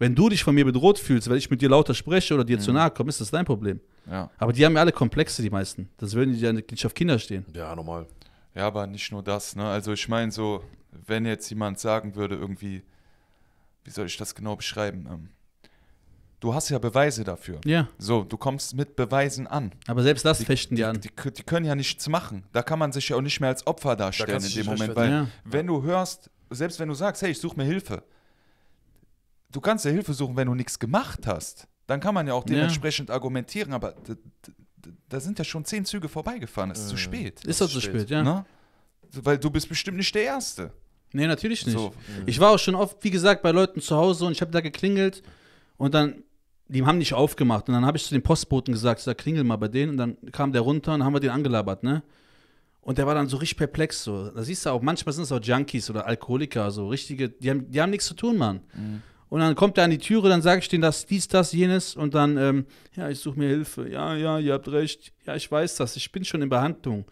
Wenn du dich von mir bedroht fühlst, weil ich mit dir lauter spreche oder dir mhm. zu nahe komme, ist das dein Problem. Ja. Aber die haben ja alle Komplexe, die meisten. Das würden die ja nicht auf Kinder stehen. Ja, normal. Ja, aber nicht nur das. Ne? Also ich meine so, wenn jetzt jemand sagen würde irgendwie, wie soll ich das genau beschreiben? Ähm, du hast ja Beweise dafür. Ja. So, du kommst mit Beweisen an. Aber selbst das die, fechten die, die an. Die, die, können ja nichts machen. Da kann man sich ja auch nicht mehr als Opfer darstellen da in dem Moment. Weil ja. wenn du hörst, selbst wenn du sagst, hey, ich suche mir Hilfe, du kannst ja Hilfe suchen, wenn du nichts gemacht hast. Dann kann man ja auch dementsprechend ja. argumentieren, aber da sind ja schon zehn Züge vorbeigefahren. Es ist äh, zu spät. Ist doch zu spät, spät ja. Na? Ne? Weil du bist bestimmt nicht der Erste. Nee, natürlich nicht. So. Ich war auch schon oft, wie gesagt, bei Leuten zu Hause und ich habe da geklingelt und dann, die haben nicht aufgemacht. Und dann habe ich zu den Postboten gesagt, ich sag, klingel mal bei denen. Und dann kam der runter und haben wir den angelabert, ne? Und der war dann so richtig perplex. So. Da siehst du auch, manchmal sind es auch Junkies oder Alkoholiker, so richtige, die haben, die haben nichts zu tun, Mann. Mhm. Und dann kommt er an die Türe, dann sage ich denen das, dies, das, jenes und dann, ähm, ja, ich suche mir Hilfe. Ja, ja, ihr habt recht. Ja, ich weiß das. Ich bin schon in Behandlung.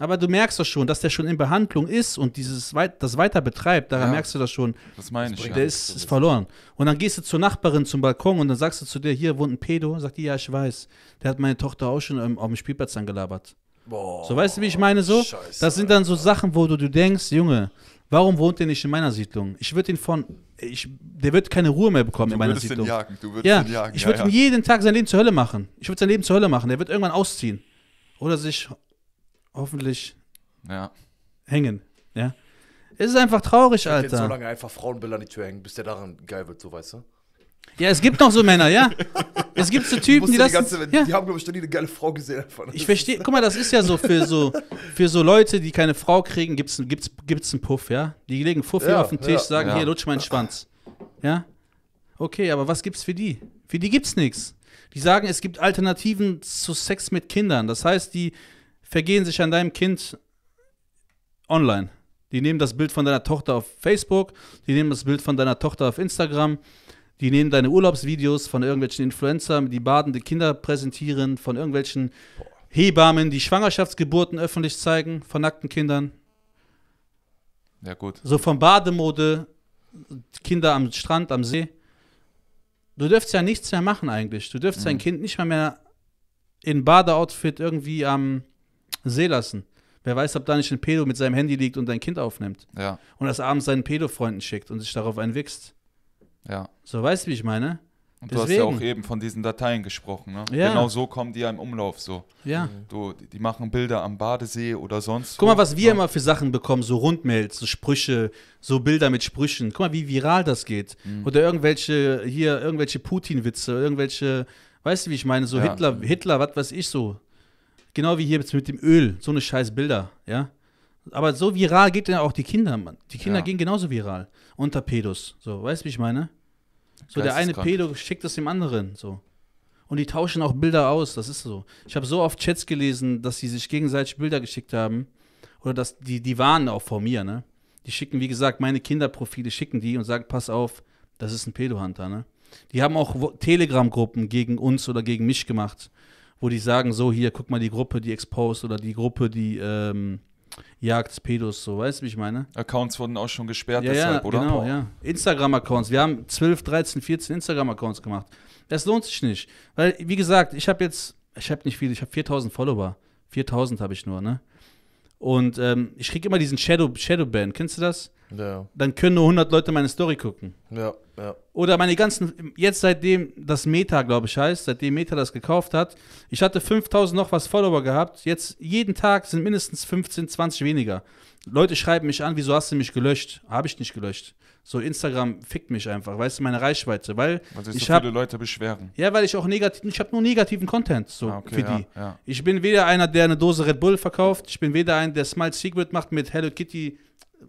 Aber du merkst doch schon, dass der schon in Behandlung ist und dieses weit, das weiter betreibt, daran ja, merkst du das schon. Das meine ich. Der ja, ist, ist verloren. Und dann gehst du zur Nachbarin zum Balkon und dann sagst du zu der, hier wohnt ein Pedo, sagt die, ja, ich weiß. Der hat meine Tochter auch schon ähm, auf dem Spielplatz angelabert. Boah, so weißt du, wie ich meine so? Scheiße, das sind dann so Sachen, wo du, du denkst, Junge, Warum wohnt der nicht in meiner Siedlung? Ich würde ihn von. Ich, der wird keine Ruhe mehr bekommen du in meiner Siedlung. Du würdest Ihn jagen. Du würdest ja, ihn jagen. Ich würde ja, ihm ja. jeden Tag sein Leben zur Hölle machen. Ich würde sein Leben zur Hölle machen. Der wird irgendwann ausziehen. Oder sich hoffentlich ja. hängen. Ja. Es ist einfach traurig, ich Alter. Jetzt so lange einfach Frauenbilder an die Tür hängen, bis der daran geil wird, so weißt du? Ja, es gibt noch so Männer, ja. Es gibt so Typen, die das. Die, ganze, ja. die haben, glaube ich, noch nie eine geile Frau gesehen. Davon. Ich verstehe, guck mal, das ist ja so für so, für so Leute, die keine Frau kriegen, gibt's, gibt's, gibt's einen Puff, ja. Die legen Puff hier auf den Tisch, ja, sagen, hier, lutsch meinen Schwanz. Ja. Okay, aber was gibt's für die? Für die gibt's nichts. Die sagen, es gibt Alternativen zu Sex mit Kindern. Das heißt, die vergehen sich an deinem Kind online. Die nehmen das Bild von deiner Tochter auf Facebook, die nehmen das Bild von deiner Tochter auf Instagram die nehmen deine Urlaubsvideos von irgendwelchen Influencern, die badende Kinder präsentieren, von irgendwelchen Boah. Hebammen, die Schwangerschaftsgeburten öffentlich zeigen, von nackten Kindern. Ja, gut. So von Bademode, Kinder am Strand, am See. Du dürftest ja nichts mehr machen eigentlich. Du dürftest mhm. dein Kind nicht mal mehr in Badeoutfit irgendwie am See lassen. Wer weiß, ob da nicht ein Pedo mit seinem Handy liegt und dein Kind aufnimmt. Ja. Und das abends seinen Pedo-Freunden schickt und sich darauf einwichst. Ja. So, weißt du, wie ich meine? Und Deswegen. du hast ja auch eben von diesen Dateien gesprochen, ne? Ja. Genau so kommen die ja im Umlauf so. Ja. Du, die machen Bilder am Badesee oder sonst. Guck mal, was wir ja. immer für Sachen bekommen, so Rundmails, so Sprüche, so Bilder mit Sprüchen. Guck mal, wie viral das geht. Mhm. Oder irgendwelche hier, irgendwelche Putin-Witze, irgendwelche, weißt du, wie ich meine, so ja. Hitler, Hitler, was weiß ich so. Genau wie hier jetzt mit dem Öl, so eine scheiß Bilder, ja. Aber so viral geht ja auch die Kinder, Mann. Die Kinder ja. gehen genauso viral unter Pedos. So, weißt du, wie ich meine? So, der eine Pedo schickt es dem anderen. So. Und die tauschen auch Bilder aus, das ist so. Ich habe so oft Chats gelesen, dass sie sich gegenseitig Bilder geschickt haben. Oder dass die, die waren auch vor mir, ne? Die schicken, wie gesagt, meine Kinderprofile schicken die und sagen, pass auf, das ist ein Pedo-Hunter, ne? Die haben auch Telegram-Gruppen gegen uns oder gegen mich gemacht, wo die sagen, so hier, guck mal die Gruppe, die exposed oder die Gruppe, die ähm, Jagd Pedos, so, weißt du, wie ich meine? Accounts wurden auch schon gesperrt ja, deshalb, ja, oder? Genau, ja. Instagram-Accounts. Wir haben 12, 13, 14 Instagram-Accounts gemacht. Das lohnt sich nicht. Weil, wie gesagt, ich habe jetzt, ich habe nicht viel, ich habe 4000 Follower. 4000 habe ich nur, ne? Und ähm, ich kriege immer diesen Shadow, Shadow Kennst du das? Ja. Dann können nur 100 Leute meine Story gucken. Ja, ja. Oder meine ganzen, jetzt seitdem das Meta, glaube ich, heißt, seitdem Meta das gekauft hat, ich hatte 5000 noch was Follower gehabt, jetzt jeden Tag sind mindestens 15, 20 weniger. Leute schreiben mich an, wieso hast du mich gelöscht? Habe ich nicht gelöscht. So Instagram fickt mich einfach, weißt du, meine Reichweite, weil also ich so hab, viele Leute beschweren. Ja, weil ich auch negativ, ich habe nur negativen Content so ah, okay, für die. Ja, Ich bin weder einer, der eine Dose Red Bull verkauft, ich bin weder ein, der Smile Secret macht mit Hello Kitty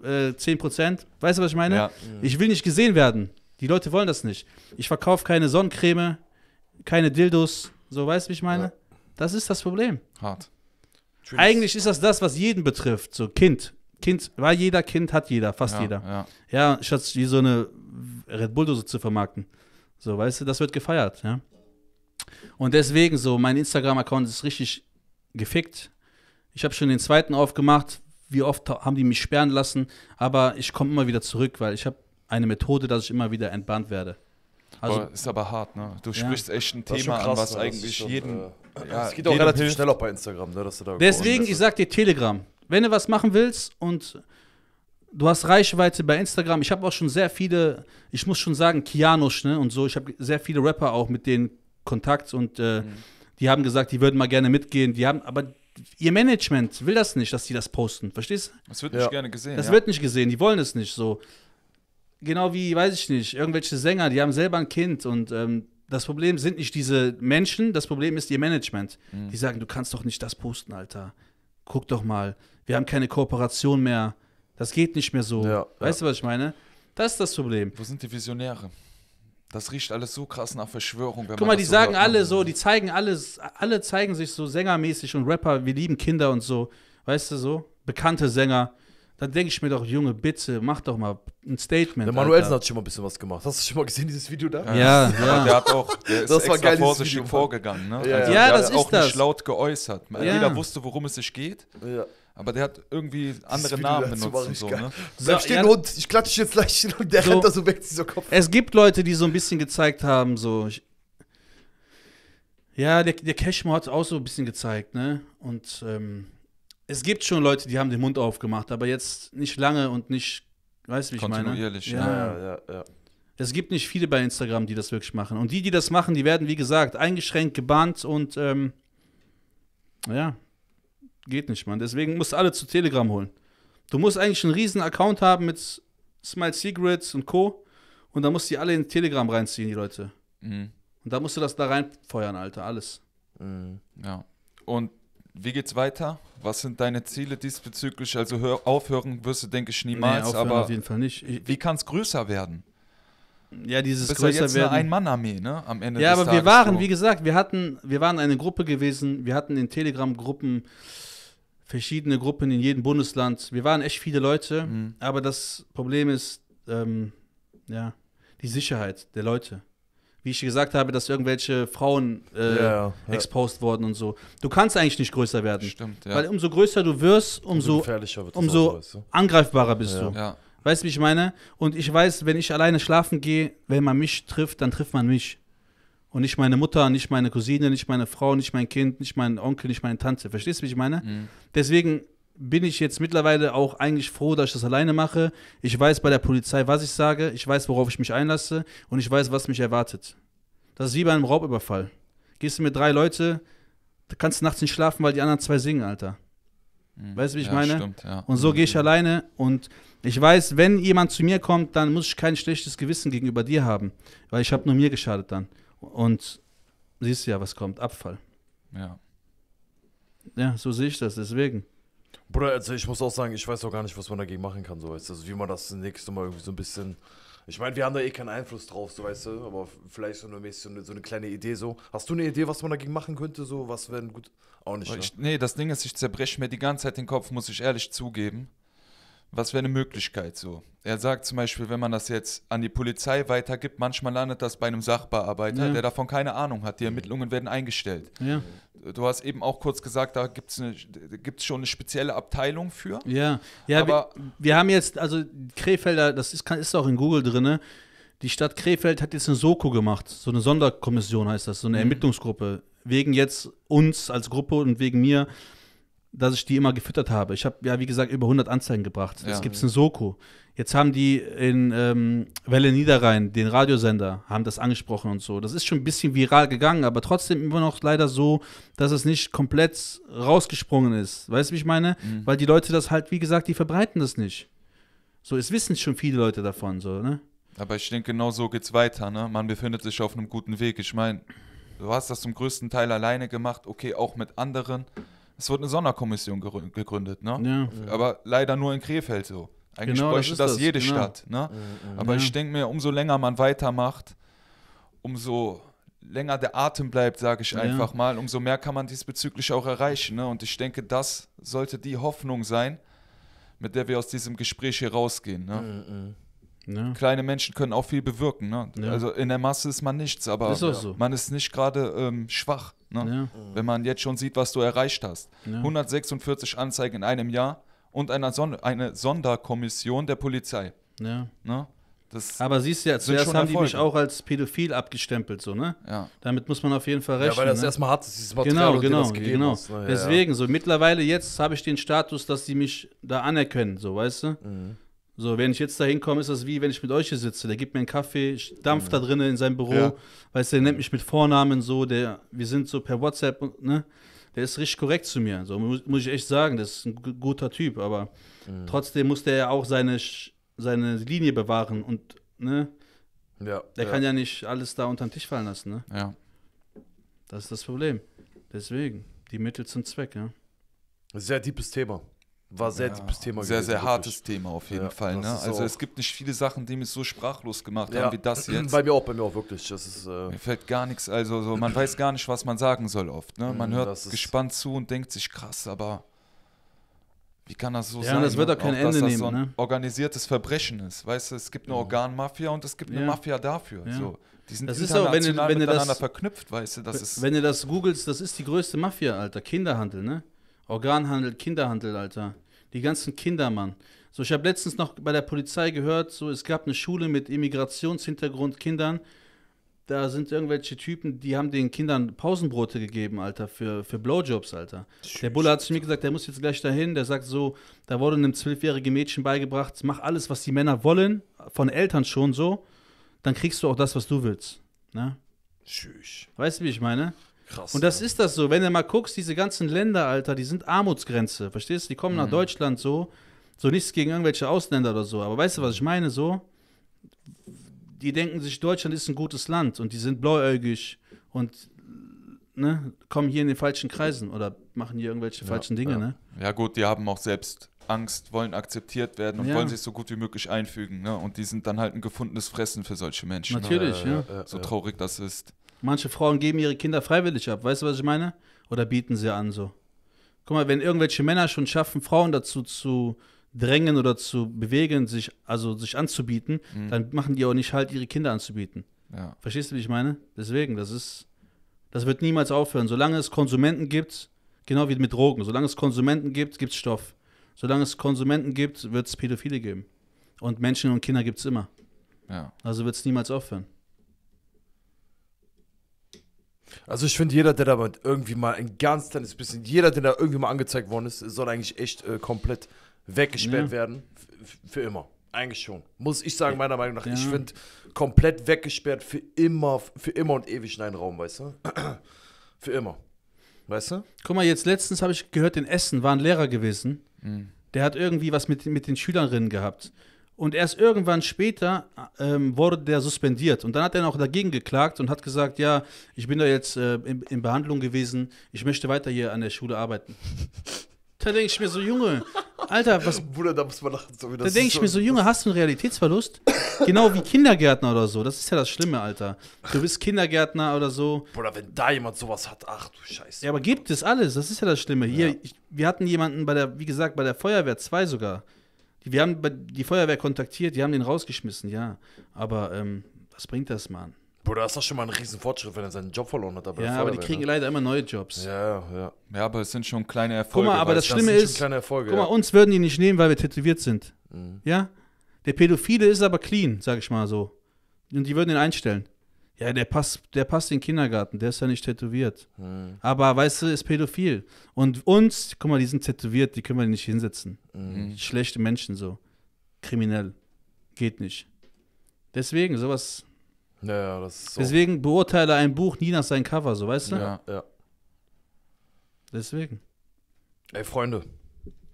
äh, 10%. Weißt du, was ich meine? Ja. Ich will nicht gesehen werden. Die Leute wollen das nicht. Ich verkaufe keine Sonnencreme, keine Dildos. So, weißt du, wie ich meine? Ja. Das ist das Problem. Hart. Natürlich. Eigentlich ist das das, was jeden betrifft. So, Kind. Kind, war jeder Kind, hat jeder, fast ja, jeder. Ja. ja, statt wie so eine Red Bull-Dose zu vermarkten. So, weißt du, das wird gefeiert, ja. Und deswegen so, mein Instagram-Account ist richtig gefickt. Ich habe schon den zweiten aufgemacht, wie oft haben die mich sperren lassen, aber ich komme immer wieder zurück, weil ich habe eine Methode, dass ich immer wieder entbannt werde. Also, Boah, ist aber hart, ne? Du sprichst ja, echt ein Thema krass, an, was eigentlich jeden. Äh, ja, es geht auch relativ hilft. schnell auch bei Instagram, ne, dass du da Deswegen, ich sag dir Telegram. Wenn du was machen willst und du hast Reichweite bei Instagram, ich habe auch schon sehr viele, ich muss schon sagen, Kianusch, ne? Und so, ich habe sehr viele Rapper auch mit denen Kontakt und äh, mhm. die haben gesagt, die würden mal gerne mitgehen. Die haben, aber ihr Management will das nicht, dass die das posten. Verstehst du? Das wird nicht ja. gerne gesehen. Das ja. wird nicht gesehen, die wollen es nicht so. Genau wie, weiß ich nicht, irgendwelche Sänger, die haben selber ein Kind und ähm, das Problem sind nicht diese Menschen, das Problem ist ihr Management. Mhm. Die sagen, du kannst doch nicht das posten, Alter. Guck doch mal, wir haben keine Kooperation mehr. Das geht nicht mehr so. Ja, weißt du, was ich meine? Das ist das Problem. Wo sind die Visionäre? Das riecht alles so krass nach Verschwörung. Guck mal, die so sagen alle so, die zeigen alles, alle zeigen sich so sängermäßig und Rapper, wir lieben Kinder und so, weißt du so, bekannte Sänger. Dann denke ich mir doch, Junge, bitte, mach doch mal ein Statement. Der Manuelsen hat schon mal ein bisschen was gemacht. Hast du schon mal gesehen, dieses Video da? Ja, ja. ja. Der hat auch, der das extra war geil, vorsichtig Video, vorgegangen. Ne? Ja, also, ja der das hat ist auch das. nicht laut geäußert. Ja. Jeder wusste, worum es sich geht. Ja. Aber der hat irgendwie andere Namen benutzt und so, ne? so, Bleib stehen ja, und ich klatsche jetzt gleich hin und der so, rennt da so weg, dieser Kopf. Es gibt Leute, die so ein bisschen gezeigt haben, so. Ich, ja, der, der Cashmo hat auch so ein bisschen gezeigt, ne? Und ähm, es gibt schon Leute, die haben den Mund aufgemacht, aber jetzt nicht lange und nicht, weißt du, wie ich meine? Kontinuierlich, ja. ja, ja, ja. Es gibt nicht viele bei Instagram, die das wirklich machen. Und die, die das machen, die werden, wie gesagt, eingeschränkt, gebannt und ähm, ja, geht nicht, Mann. Deswegen musst du alle zu Telegram holen. Du musst eigentlich einen riesen Account haben mit Smile Secrets und Co. Und dann musst du die alle in Telegram reinziehen, die Leute. Mhm. Und da musst du das da reinfeuern, Alter, alles. Mhm. Ja. Und wie geht's weiter? Was sind deine Ziele diesbezüglich? Also hör, aufhören wirst du, denke ich, niemals. Nee, aufhören aber auf jeden Fall nicht. Ich, wie kann es größer werden? Ja, dieses Bist größer jetzt werden. eine Ein-Mann-Armee, ne? Am Ende. Ja, aber Tages wir waren, so. wie gesagt, wir hatten, wir waren eine Gruppe gewesen. Wir hatten in Telegram-Gruppen verschiedene Gruppen in jedem Bundesland. Wir waren echt viele Leute, mhm. aber das Problem ist, ähm, ja, die Sicherheit der Leute. Wie ich gesagt habe, dass irgendwelche Frauen äh, ja, ja. exposed wurden und so. Du kannst eigentlich nicht größer werden. Stimmt, ja. Weil umso größer du wirst, umso, umso, umso alles, ne? angreifbarer bist du. Weißt du, wie ich meine? Und ich weiß, wenn ich alleine schlafen gehe, wenn man mich trifft, dann trifft man mich und nicht meine Mutter, nicht meine Cousine, nicht meine Frau, nicht mein Kind, nicht mein Onkel, nicht meine Tante. Verstehst du, wie ich meine? Mhm. Deswegen bin ich jetzt mittlerweile auch eigentlich froh, dass ich das alleine mache. Ich weiß bei der Polizei, was ich sage, ich weiß, worauf ich mich einlasse und ich weiß, was mich erwartet. Das ist wie bei einem Raubüberfall. Gehst du mit drei Leute, da kannst du nachts nicht schlafen, weil die anderen zwei singen, Alter. Mhm. Weißt du, wie ich ja, meine? Stimmt, ja. Und so mhm. gehe ich alleine und ich weiß, wenn jemand zu mir kommt, dann muss ich kein schlechtes Gewissen gegenüber dir haben, weil ich habe nur mir geschadet dann. Und siehst du ja, was kommt, Abfall. Ja. Ja, so sehe ich das, deswegen. Bruder, also ich muss auch sagen, ich weiß auch gar nicht, was man dagegen machen kann, so weißt du. Also wie man das nächste Mal irgendwie so ein bisschen. Ich meine, wir haben da eh keinen Einfluss drauf, so weißt du, aber vielleicht so eine, so eine, so eine kleine Idee so. Hast du eine Idee, was man dagegen machen könnte? So, was wäre gut. Auch nicht. Ne? Ich, ne? Nee, das Ding ist, ich zerbreche mir die ganze Zeit den Kopf, muss ich ehrlich zugeben was wäre eine Möglichkeit so? Er sagt zum Beispiel, wenn man das jetzt an die Polizei weitergibt, manchmal landet das bei einem Sachbearbeiter, ja. der davon keine Ahnung hat. Die Ermittlungen werden eingestellt. Ja. Du hast eben auch kurz gesagt, da gibt es schon eine spezielle Abteilung für. Ja, ja aber wir, wir haben jetzt, also Krefelder, das ist, ist auch in Google drin, ne? die Stadt Krefeld hat jetzt eine Soko gemacht, so eine Sonderkommission heißt das, so eine mhm. Ermittlungsgruppe, wegen jetzt uns als Gruppe und wegen mir dass ich die immer gefüttert habe. Ich habe ja, wie gesagt, über 100 Anzeigen gebracht. Jetzt ja. gibt es eine Soko. Jetzt haben die in ähm, Welle Niederrhein, den Radiosender, haben das angesprochen und so. Das ist schon ein bisschen viral gegangen, aber trotzdem immer noch leider so, dass es nicht komplett rausgesprungen ist. Weißt du, wie ich meine? Mhm. Weil die Leute das halt, wie gesagt, die verbreiten das nicht. So, es wissen schon viele Leute davon, so, ne? Aber ich denke, genau so geht's weiter, ne? Man befindet sich auf einem guten Weg. Ich meine, du hast das zum größten Teil alleine gemacht, okay, auch mit anderen es wurde eine Sonderkommission gegründet, ne? Ja. Aber leider nur in Krefeld so. Eigentlich genau, bräuchte das, das, jede genau. Stadt, ne? Ja, ja, Aber ich denke mir, umso länger man weitermacht, umso länger der Atem bleibt, sage ich einfach mal, umso mehr kann man diesbezüglich auch erreichen. Ne? Und ich denke, das sollte die Hoffnung sein, mit der wir aus diesem Gespräch hier rausgehen. Ne? Ja. Kleine Menschen können auch viel bewirken. Ne? Ja. Also in der Masse ist man nichts, aber ist so. man ist nicht gerade ähm, schwach. Ne? Ja. Wenn man jetzt schon sieht, was du erreicht hast. Ja. 146 Anzeigen in einem Jahr und eine, Son eine Sonderkommission der Polizei. Ja. Ne? Das aber siehst du ja, zuerst haben Erfolge. die mich auch als pädophil abgestempelt, so, ne? Ja. Damit muss man auf jeden Fall rechnen. Ja, weil das ne? erstmal hat, dieses ist Material, genau, genau, genau. Ist, ne? Deswegen, so mittlerweile jetzt habe ich den Status, dass sie mich da anerkennen, so, weißt du? Mhm. So, wenn ich jetzt da hinkomme, ist das wie, wenn ich mit euch hier sitze. Der gibt mir einen Kaffee, dampft ja. Mhm. da drinnen in seinem Büro. Ja. Weißt du, der nennt mich mit Vornamen so. Der, wir sind so per WhatsApp, ne? Der ist richtig korrekt zu mir. So muss, muss ich echt sagen, das ist ein guter Typ. Aber ja. Mhm. trotzdem muss der ja auch seine, seine Linie bewahren und, ne? Ja. Der kann ja nicht alles da unter den Tisch fallen lassen, ne? Ja. Das ist das Problem. Deswegen, die Mittel zum Zweck, ja. Sehr tiefes Thema war sehr ja, deepes Thema. Sehr, gewesen, sehr hartes wirklich. Thema auf jeden ja, Fall. Ne? Also es gibt nicht viele Sachen, die mich so sprachlos gemacht ja. haben wie das [CLEARS THROAT] jetzt. Bei mir auch, bei mir auch wirklich. Das ist, äh mir fällt gar nichts, also so, man weiß gar nicht, was man sagen soll oft. Ne? Man mm, hört gespannt zu und denkt sich, krass, aber wie kann das so ja, sein? Das wird doch kein auch, Ende dass nehmen. Das so ein ne? organisiertes Verbrechen ist. Weißt du, es gibt eine Organmafia und es gibt eine Mafia dafür. So. Die sind das ist auch, wenn, du, wenn miteinander das, verknüpft, weißt du. Das ist wenn du das googelst, das ist die größte Mafia, Alter. Kinderhandel, ne? Organhandel, Kinderhandel, Alter. Die ganzen Kinder, Mann. So, ich habe letztens noch bei der Polizei gehört, so es gab eine Schule mit Immigrationshintergrund Kindern. Da sind irgendwelche Typen, die haben den Kindern Pausenbrote gegeben, Alter, für, für Blowjobs, Alter. Schön, der Bulle hat zu mir gesagt, der muss jetzt gleich dahin. Der sagt so, da wurde einem zwölfjährigen Mädchen beigebracht, mach alles, was die Männer wollen, von Eltern schon so, dann kriegst du auch das, was du willst. Ne? Tschüss. Weißt du, wie ich meine? Krass. Und das ja. ist das so. Wenn du mal guckst, diese ganzen Länder, Alter, die sind Armutsgrenze. Verstehst du? Die kommen mhm. nach Deutschland so. So nichts gegen irgendwelche Ausländer oder so. Aber weißt du, was ich meine? So, die denken sich, Deutschland ist ein gutes Land und die sind blauäugig und ne, kommen hier in den falschen Kreisen oder machen hier irgendwelche ja, falschen Dinge. Ja. Ne? ja, gut, die haben auch selbst Angst, wollen akzeptiert werden und ja. wollen sich so gut wie möglich einfügen. Ne? Und die sind dann halt ein gefundenes Fressen für solche Menschen. Ne? Natürlich, ja. So traurig das ist. Manche Frauen geben ihre Kinder freiwillig ab, weißt du, was ich meine? Oder bieten sie an so. Guck mal, wenn irgendwelche Männer schon schaffen, Frauen dazu zu drängen oder zu bewegen, sich, also sich anzubieten, mhm. dann machen die auch nicht halt, ihre Kinder anzubieten. Ja. Verstehst du, wie ich meine? Deswegen, das ist, das wird niemals aufhören. Solange es Konsumenten gibt, genau wie mit Drogen, solange es Konsumenten gibt, gibt es Stoff. Solange es Konsumenten gibt, wird es Pädophile geben. Und Menschen und Kinder gibt es immer. Ja. Also wird es niemals aufhören. Also ich finde, jeder, der da irgendwie mal ein ganz kleines bisschen, jeder, der da irgendwie mal angezeigt worden ist, soll eigentlich echt äh, komplett weggesperrt ja. Mhm. werden. für immer. Eigentlich schon. Muss ich sagen, meiner Meinung nach. Ja. Ich finde, komplett weggesperrt für immer, für immer und ewig in einen Raum, weißt du? [CLEARS THROAT] für immer. Weißt du? Guck mal, jetzt letztens habe ich gehört, in Essen war ein Lehrer gewesen. Mhm. Der hat irgendwie was mit, mit den Schülerinnen gehabt. Und erst irgendwann später ähm, wurde der suspendiert. Und dann hat er noch dagegen geklagt und hat gesagt, ja, ich bin da jetzt äh, in, in, Behandlung gewesen, ich möchte weiter hier an der Schule arbeiten. [LAUGHS] da denke ich mir so, Junge, Alter, was... [LAUGHS] Bruder, da muss man lachen. So, da denke ich mir so, Junge, hast du einen Realitätsverlust? [LAUGHS] genau wie Kindergärtner oder so. Das ist ja das Schlimme, Alter. Du bist Kindergärtner oder so. Bruder, wenn da jemand sowas hat, ach du Scheiße. Ja, aber gibt es alles. Das ist ja das Schlimme. Hier, ja. ich, wir hatten jemanden bei der, wie gesagt, bei der Feuerwehr 2 sogar. Wir haben die Feuerwehr kontaktiert, die haben den rausgeschmissen, ja. Aber ähm, was bringt das, Mann? Bruder, das ist doch schon mal ein Riesenfortschritt, wenn er seinen Job verloren hat. ja, aber die kriegen ne? leider immer neue Jobs. Ja, ja. Ja, aber es sind schon kleine Erfolge. Guck mal, aber das, Schlimme ist, Erfolge, guck mal, ja. uns würden die nicht nehmen, weil wir tätowiert sind. Mhm. Ja? Der Pädophile ist aber clean, sag ich mal so. Und die würden ihn einstellen. Ja, der passt, der passt in den Kindergarten, der ist ja nicht tätowiert. Mhm. Aber weißt du, ist pädophil. Und uns, guck mal, die sind tätowiert, die können wir nicht hinsetzen. Hm. Mhm. Schlechte Menschen so. Kriminell. Geht nicht. Deswegen, sowas. Ja, so. Deswegen beurteile ein Buch nie nach seinem Cover, so weißt du? Ja, ja. Deswegen. Ey, Freunde,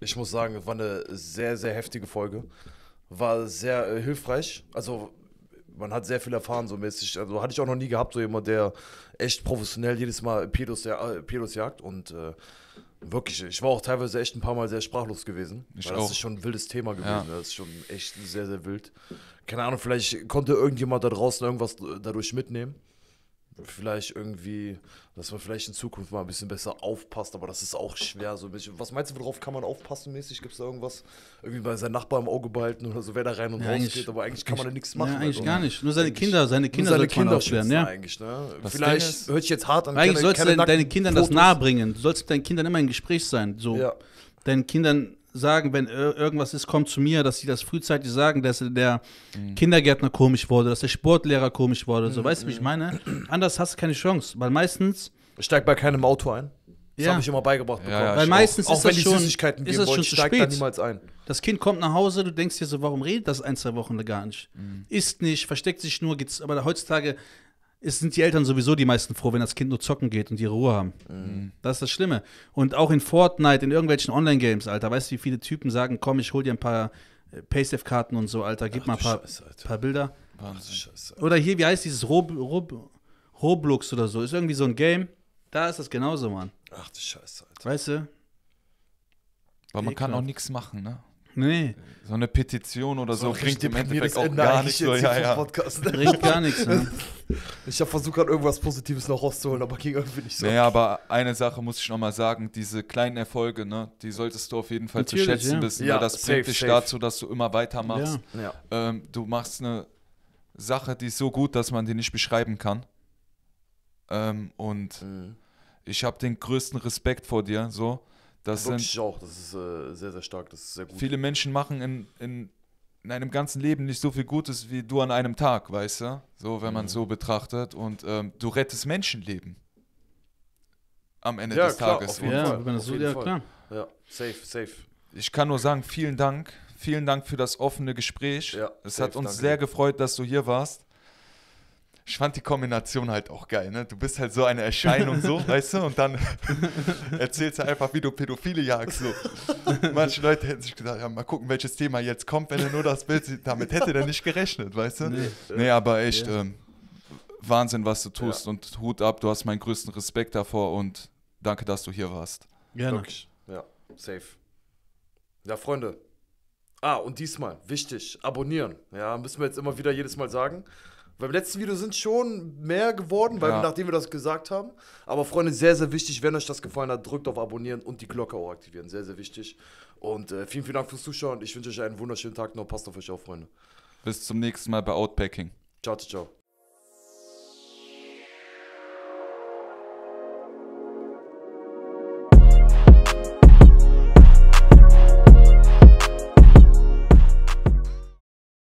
ich muss sagen, es war eine sehr, sehr heftige Folge. War sehr äh, hilfreich. Also, man hat sehr viel erfahren, so mäßig. Also hatte ich auch noch nie gehabt, so jemand, der echt professionell jedes Mal Pedos, äh, Pedos jagt. Und äh, wirklich, ich war auch teilweise echt ein paar Mal sehr sprachlos gewesen. Ich weil auch. Das ist schon ein wildes Thema gewesen. Ja. Ne? Das ist schon echt sehr, sehr wild. Keine Ahnung, vielleicht konnte irgendjemand da draußen irgendwas äh, dadurch mitnehmen vielleicht irgendwie, dass man vielleicht in Zukunft mal ein bisschen besser aufpasst, aber das ist auch schwer. So ein bisschen. Was meinst du, worauf kann man aufpassen mäßig? Gibt es da irgendwas, irgendwie bei seinem Nachbarn im Auge behalten oder so, wer da rein und ja, raus geht? Aber eigentlich kann man da nichts machen. Ja, eigentlich halt, gar nicht. Nur seine Kinder, seine Kinder seine sollte Kinder man aufschweren, ja. Eigentlich, ne? vielleicht hört sich jetzt hart an. Eigentlich sollst du deinen Kindern Fotos. das nahebringen. Du sollst mit deinen Kindern immer im Gespräch sein. So. Ja. Deinen Kindern sagen, wenn irgendwas ist, kommt zu mir, dass sie das frühzeitig sagen, dass der mhm. Kindergärtner komisch wurde, dass der Sportlehrer komisch wurde. So, mhm. weißt du, wie ich mhm. meine? Anders hast du keine Chance, weil meistens. Steig bei keinem Auto ein. Das ja. habe ich immer beigebracht bekommen. Ja, ja, weil meistens auch, ist auch wenn das die schon, Süßigkeiten geben ist das wollen, schon zu spät. niemals ein. Das Kind kommt nach Hause, du denkst dir so, warum redet das ein, zwei Wochen gar nicht? Mhm. Isst nicht, versteckt sich nur, geht's, aber heutzutage ist, sind die Eltern sowieso die meisten froh, wenn das Kind nur zocken geht und ihre Ruhe haben. Mhm. Das ist das Schlimme. Und auch in Fortnite, in irgendwelchen Online-Games, Alter, weißt du, wie viele Typen sagen, komm, ich hol dir ein paar äh, Paysafe-Karten und so, Alter, gib Ach, mal ein paar, Scheiße, paar Bilder. Scheiße, Oder hier, wie heißt dieses Rob, Rob, Roblox oder so? Ist irgendwie so ein Game. Da ist das genauso, Mann. Ach du Scheiße, Alter. Weißt du? Weil man Ekelhaft. kann auch nichts machen, ne? Nee. So eine Petition oder so, so bringt im Endeffekt auch gar nichts. ja, ja. Bringt gar nichts. Ne? [LAUGHS] Ich habe versucht, gerade irgendwas Positives noch rauszuholen, aber ging irgendwie nicht so. Naja, aber eine Sache muss ich nochmal sagen: diese kleinen Erfolge, ne, die solltest du auf jeden Fall Natürlich, zu schätzen ja. wissen. Ne? Ja, das safe, bringt dich safe. dazu, dass du immer weitermachst. Ja. Ähm, du machst eine Sache, die ist so gut, dass man die nicht beschreiben kann. Ähm, und mhm. ich habe den größten Respekt vor dir, so das ja, wirklich sind, auch, das ist äh, sehr, sehr stark, das ist sehr gut. Viele Menschen machen in, in, in einem ganzen Leben nicht so viel Gutes wie du an einem Tag, weißt du? So, wenn mhm. man es so betrachtet. Und ähm, du rettest Menschenleben am Ende ja, des klar, Tages. Auf jeden ja, Fall. Wenn das so, ja, Fall. klar. Ja, safe, safe. Ich kann nur sagen, vielen Dank. Vielen Dank für das offene Gespräch. Ja, es safe, hat uns danke. sehr gefreut, dass du hier warst ich fand die Kombination halt auch geil, ne? Du bist halt so eine Erscheinung, so, [LAUGHS] weißt du, und dann [LAUGHS] erzählst du einfach, wie du Pädophile jagst, so. Manche Leute hätten sich gesagt, ja, mal gucken, welches Thema jetzt kommt, wenn er nur das Bild sieht. Damit hätte er nicht gerechnet, weißt du? Nee, äh, nee aber echt yeah. ähm, Wahnsinn, was du tust ja. und Hut ab, du hast meinen größten Respekt davor und danke, dass du hier warst. Gerne. Wirklich. Ja, safe. Ja, Freunde. Ah, und diesmal, wichtig, abonnieren. Ja, müssen wir jetzt immer wieder jedes Mal sagen. Beim letzten Video sind schon mehr geworden, weil ja. nachdem wir das gesagt haben. Aber Freunde, sehr, sehr wichtig, wenn euch das gefallen hat, drückt auf Abonnieren und die Glocke auch aktivieren. Sehr, sehr wichtig. Und äh, vielen, vielen Dank fürs Zuschauen. Ich wünsche euch einen wunderschönen Tag noch. Passt auf euch auf, Freunde. Bis zum nächsten Mal bei Outpacking. Ciao, ciao, ciao.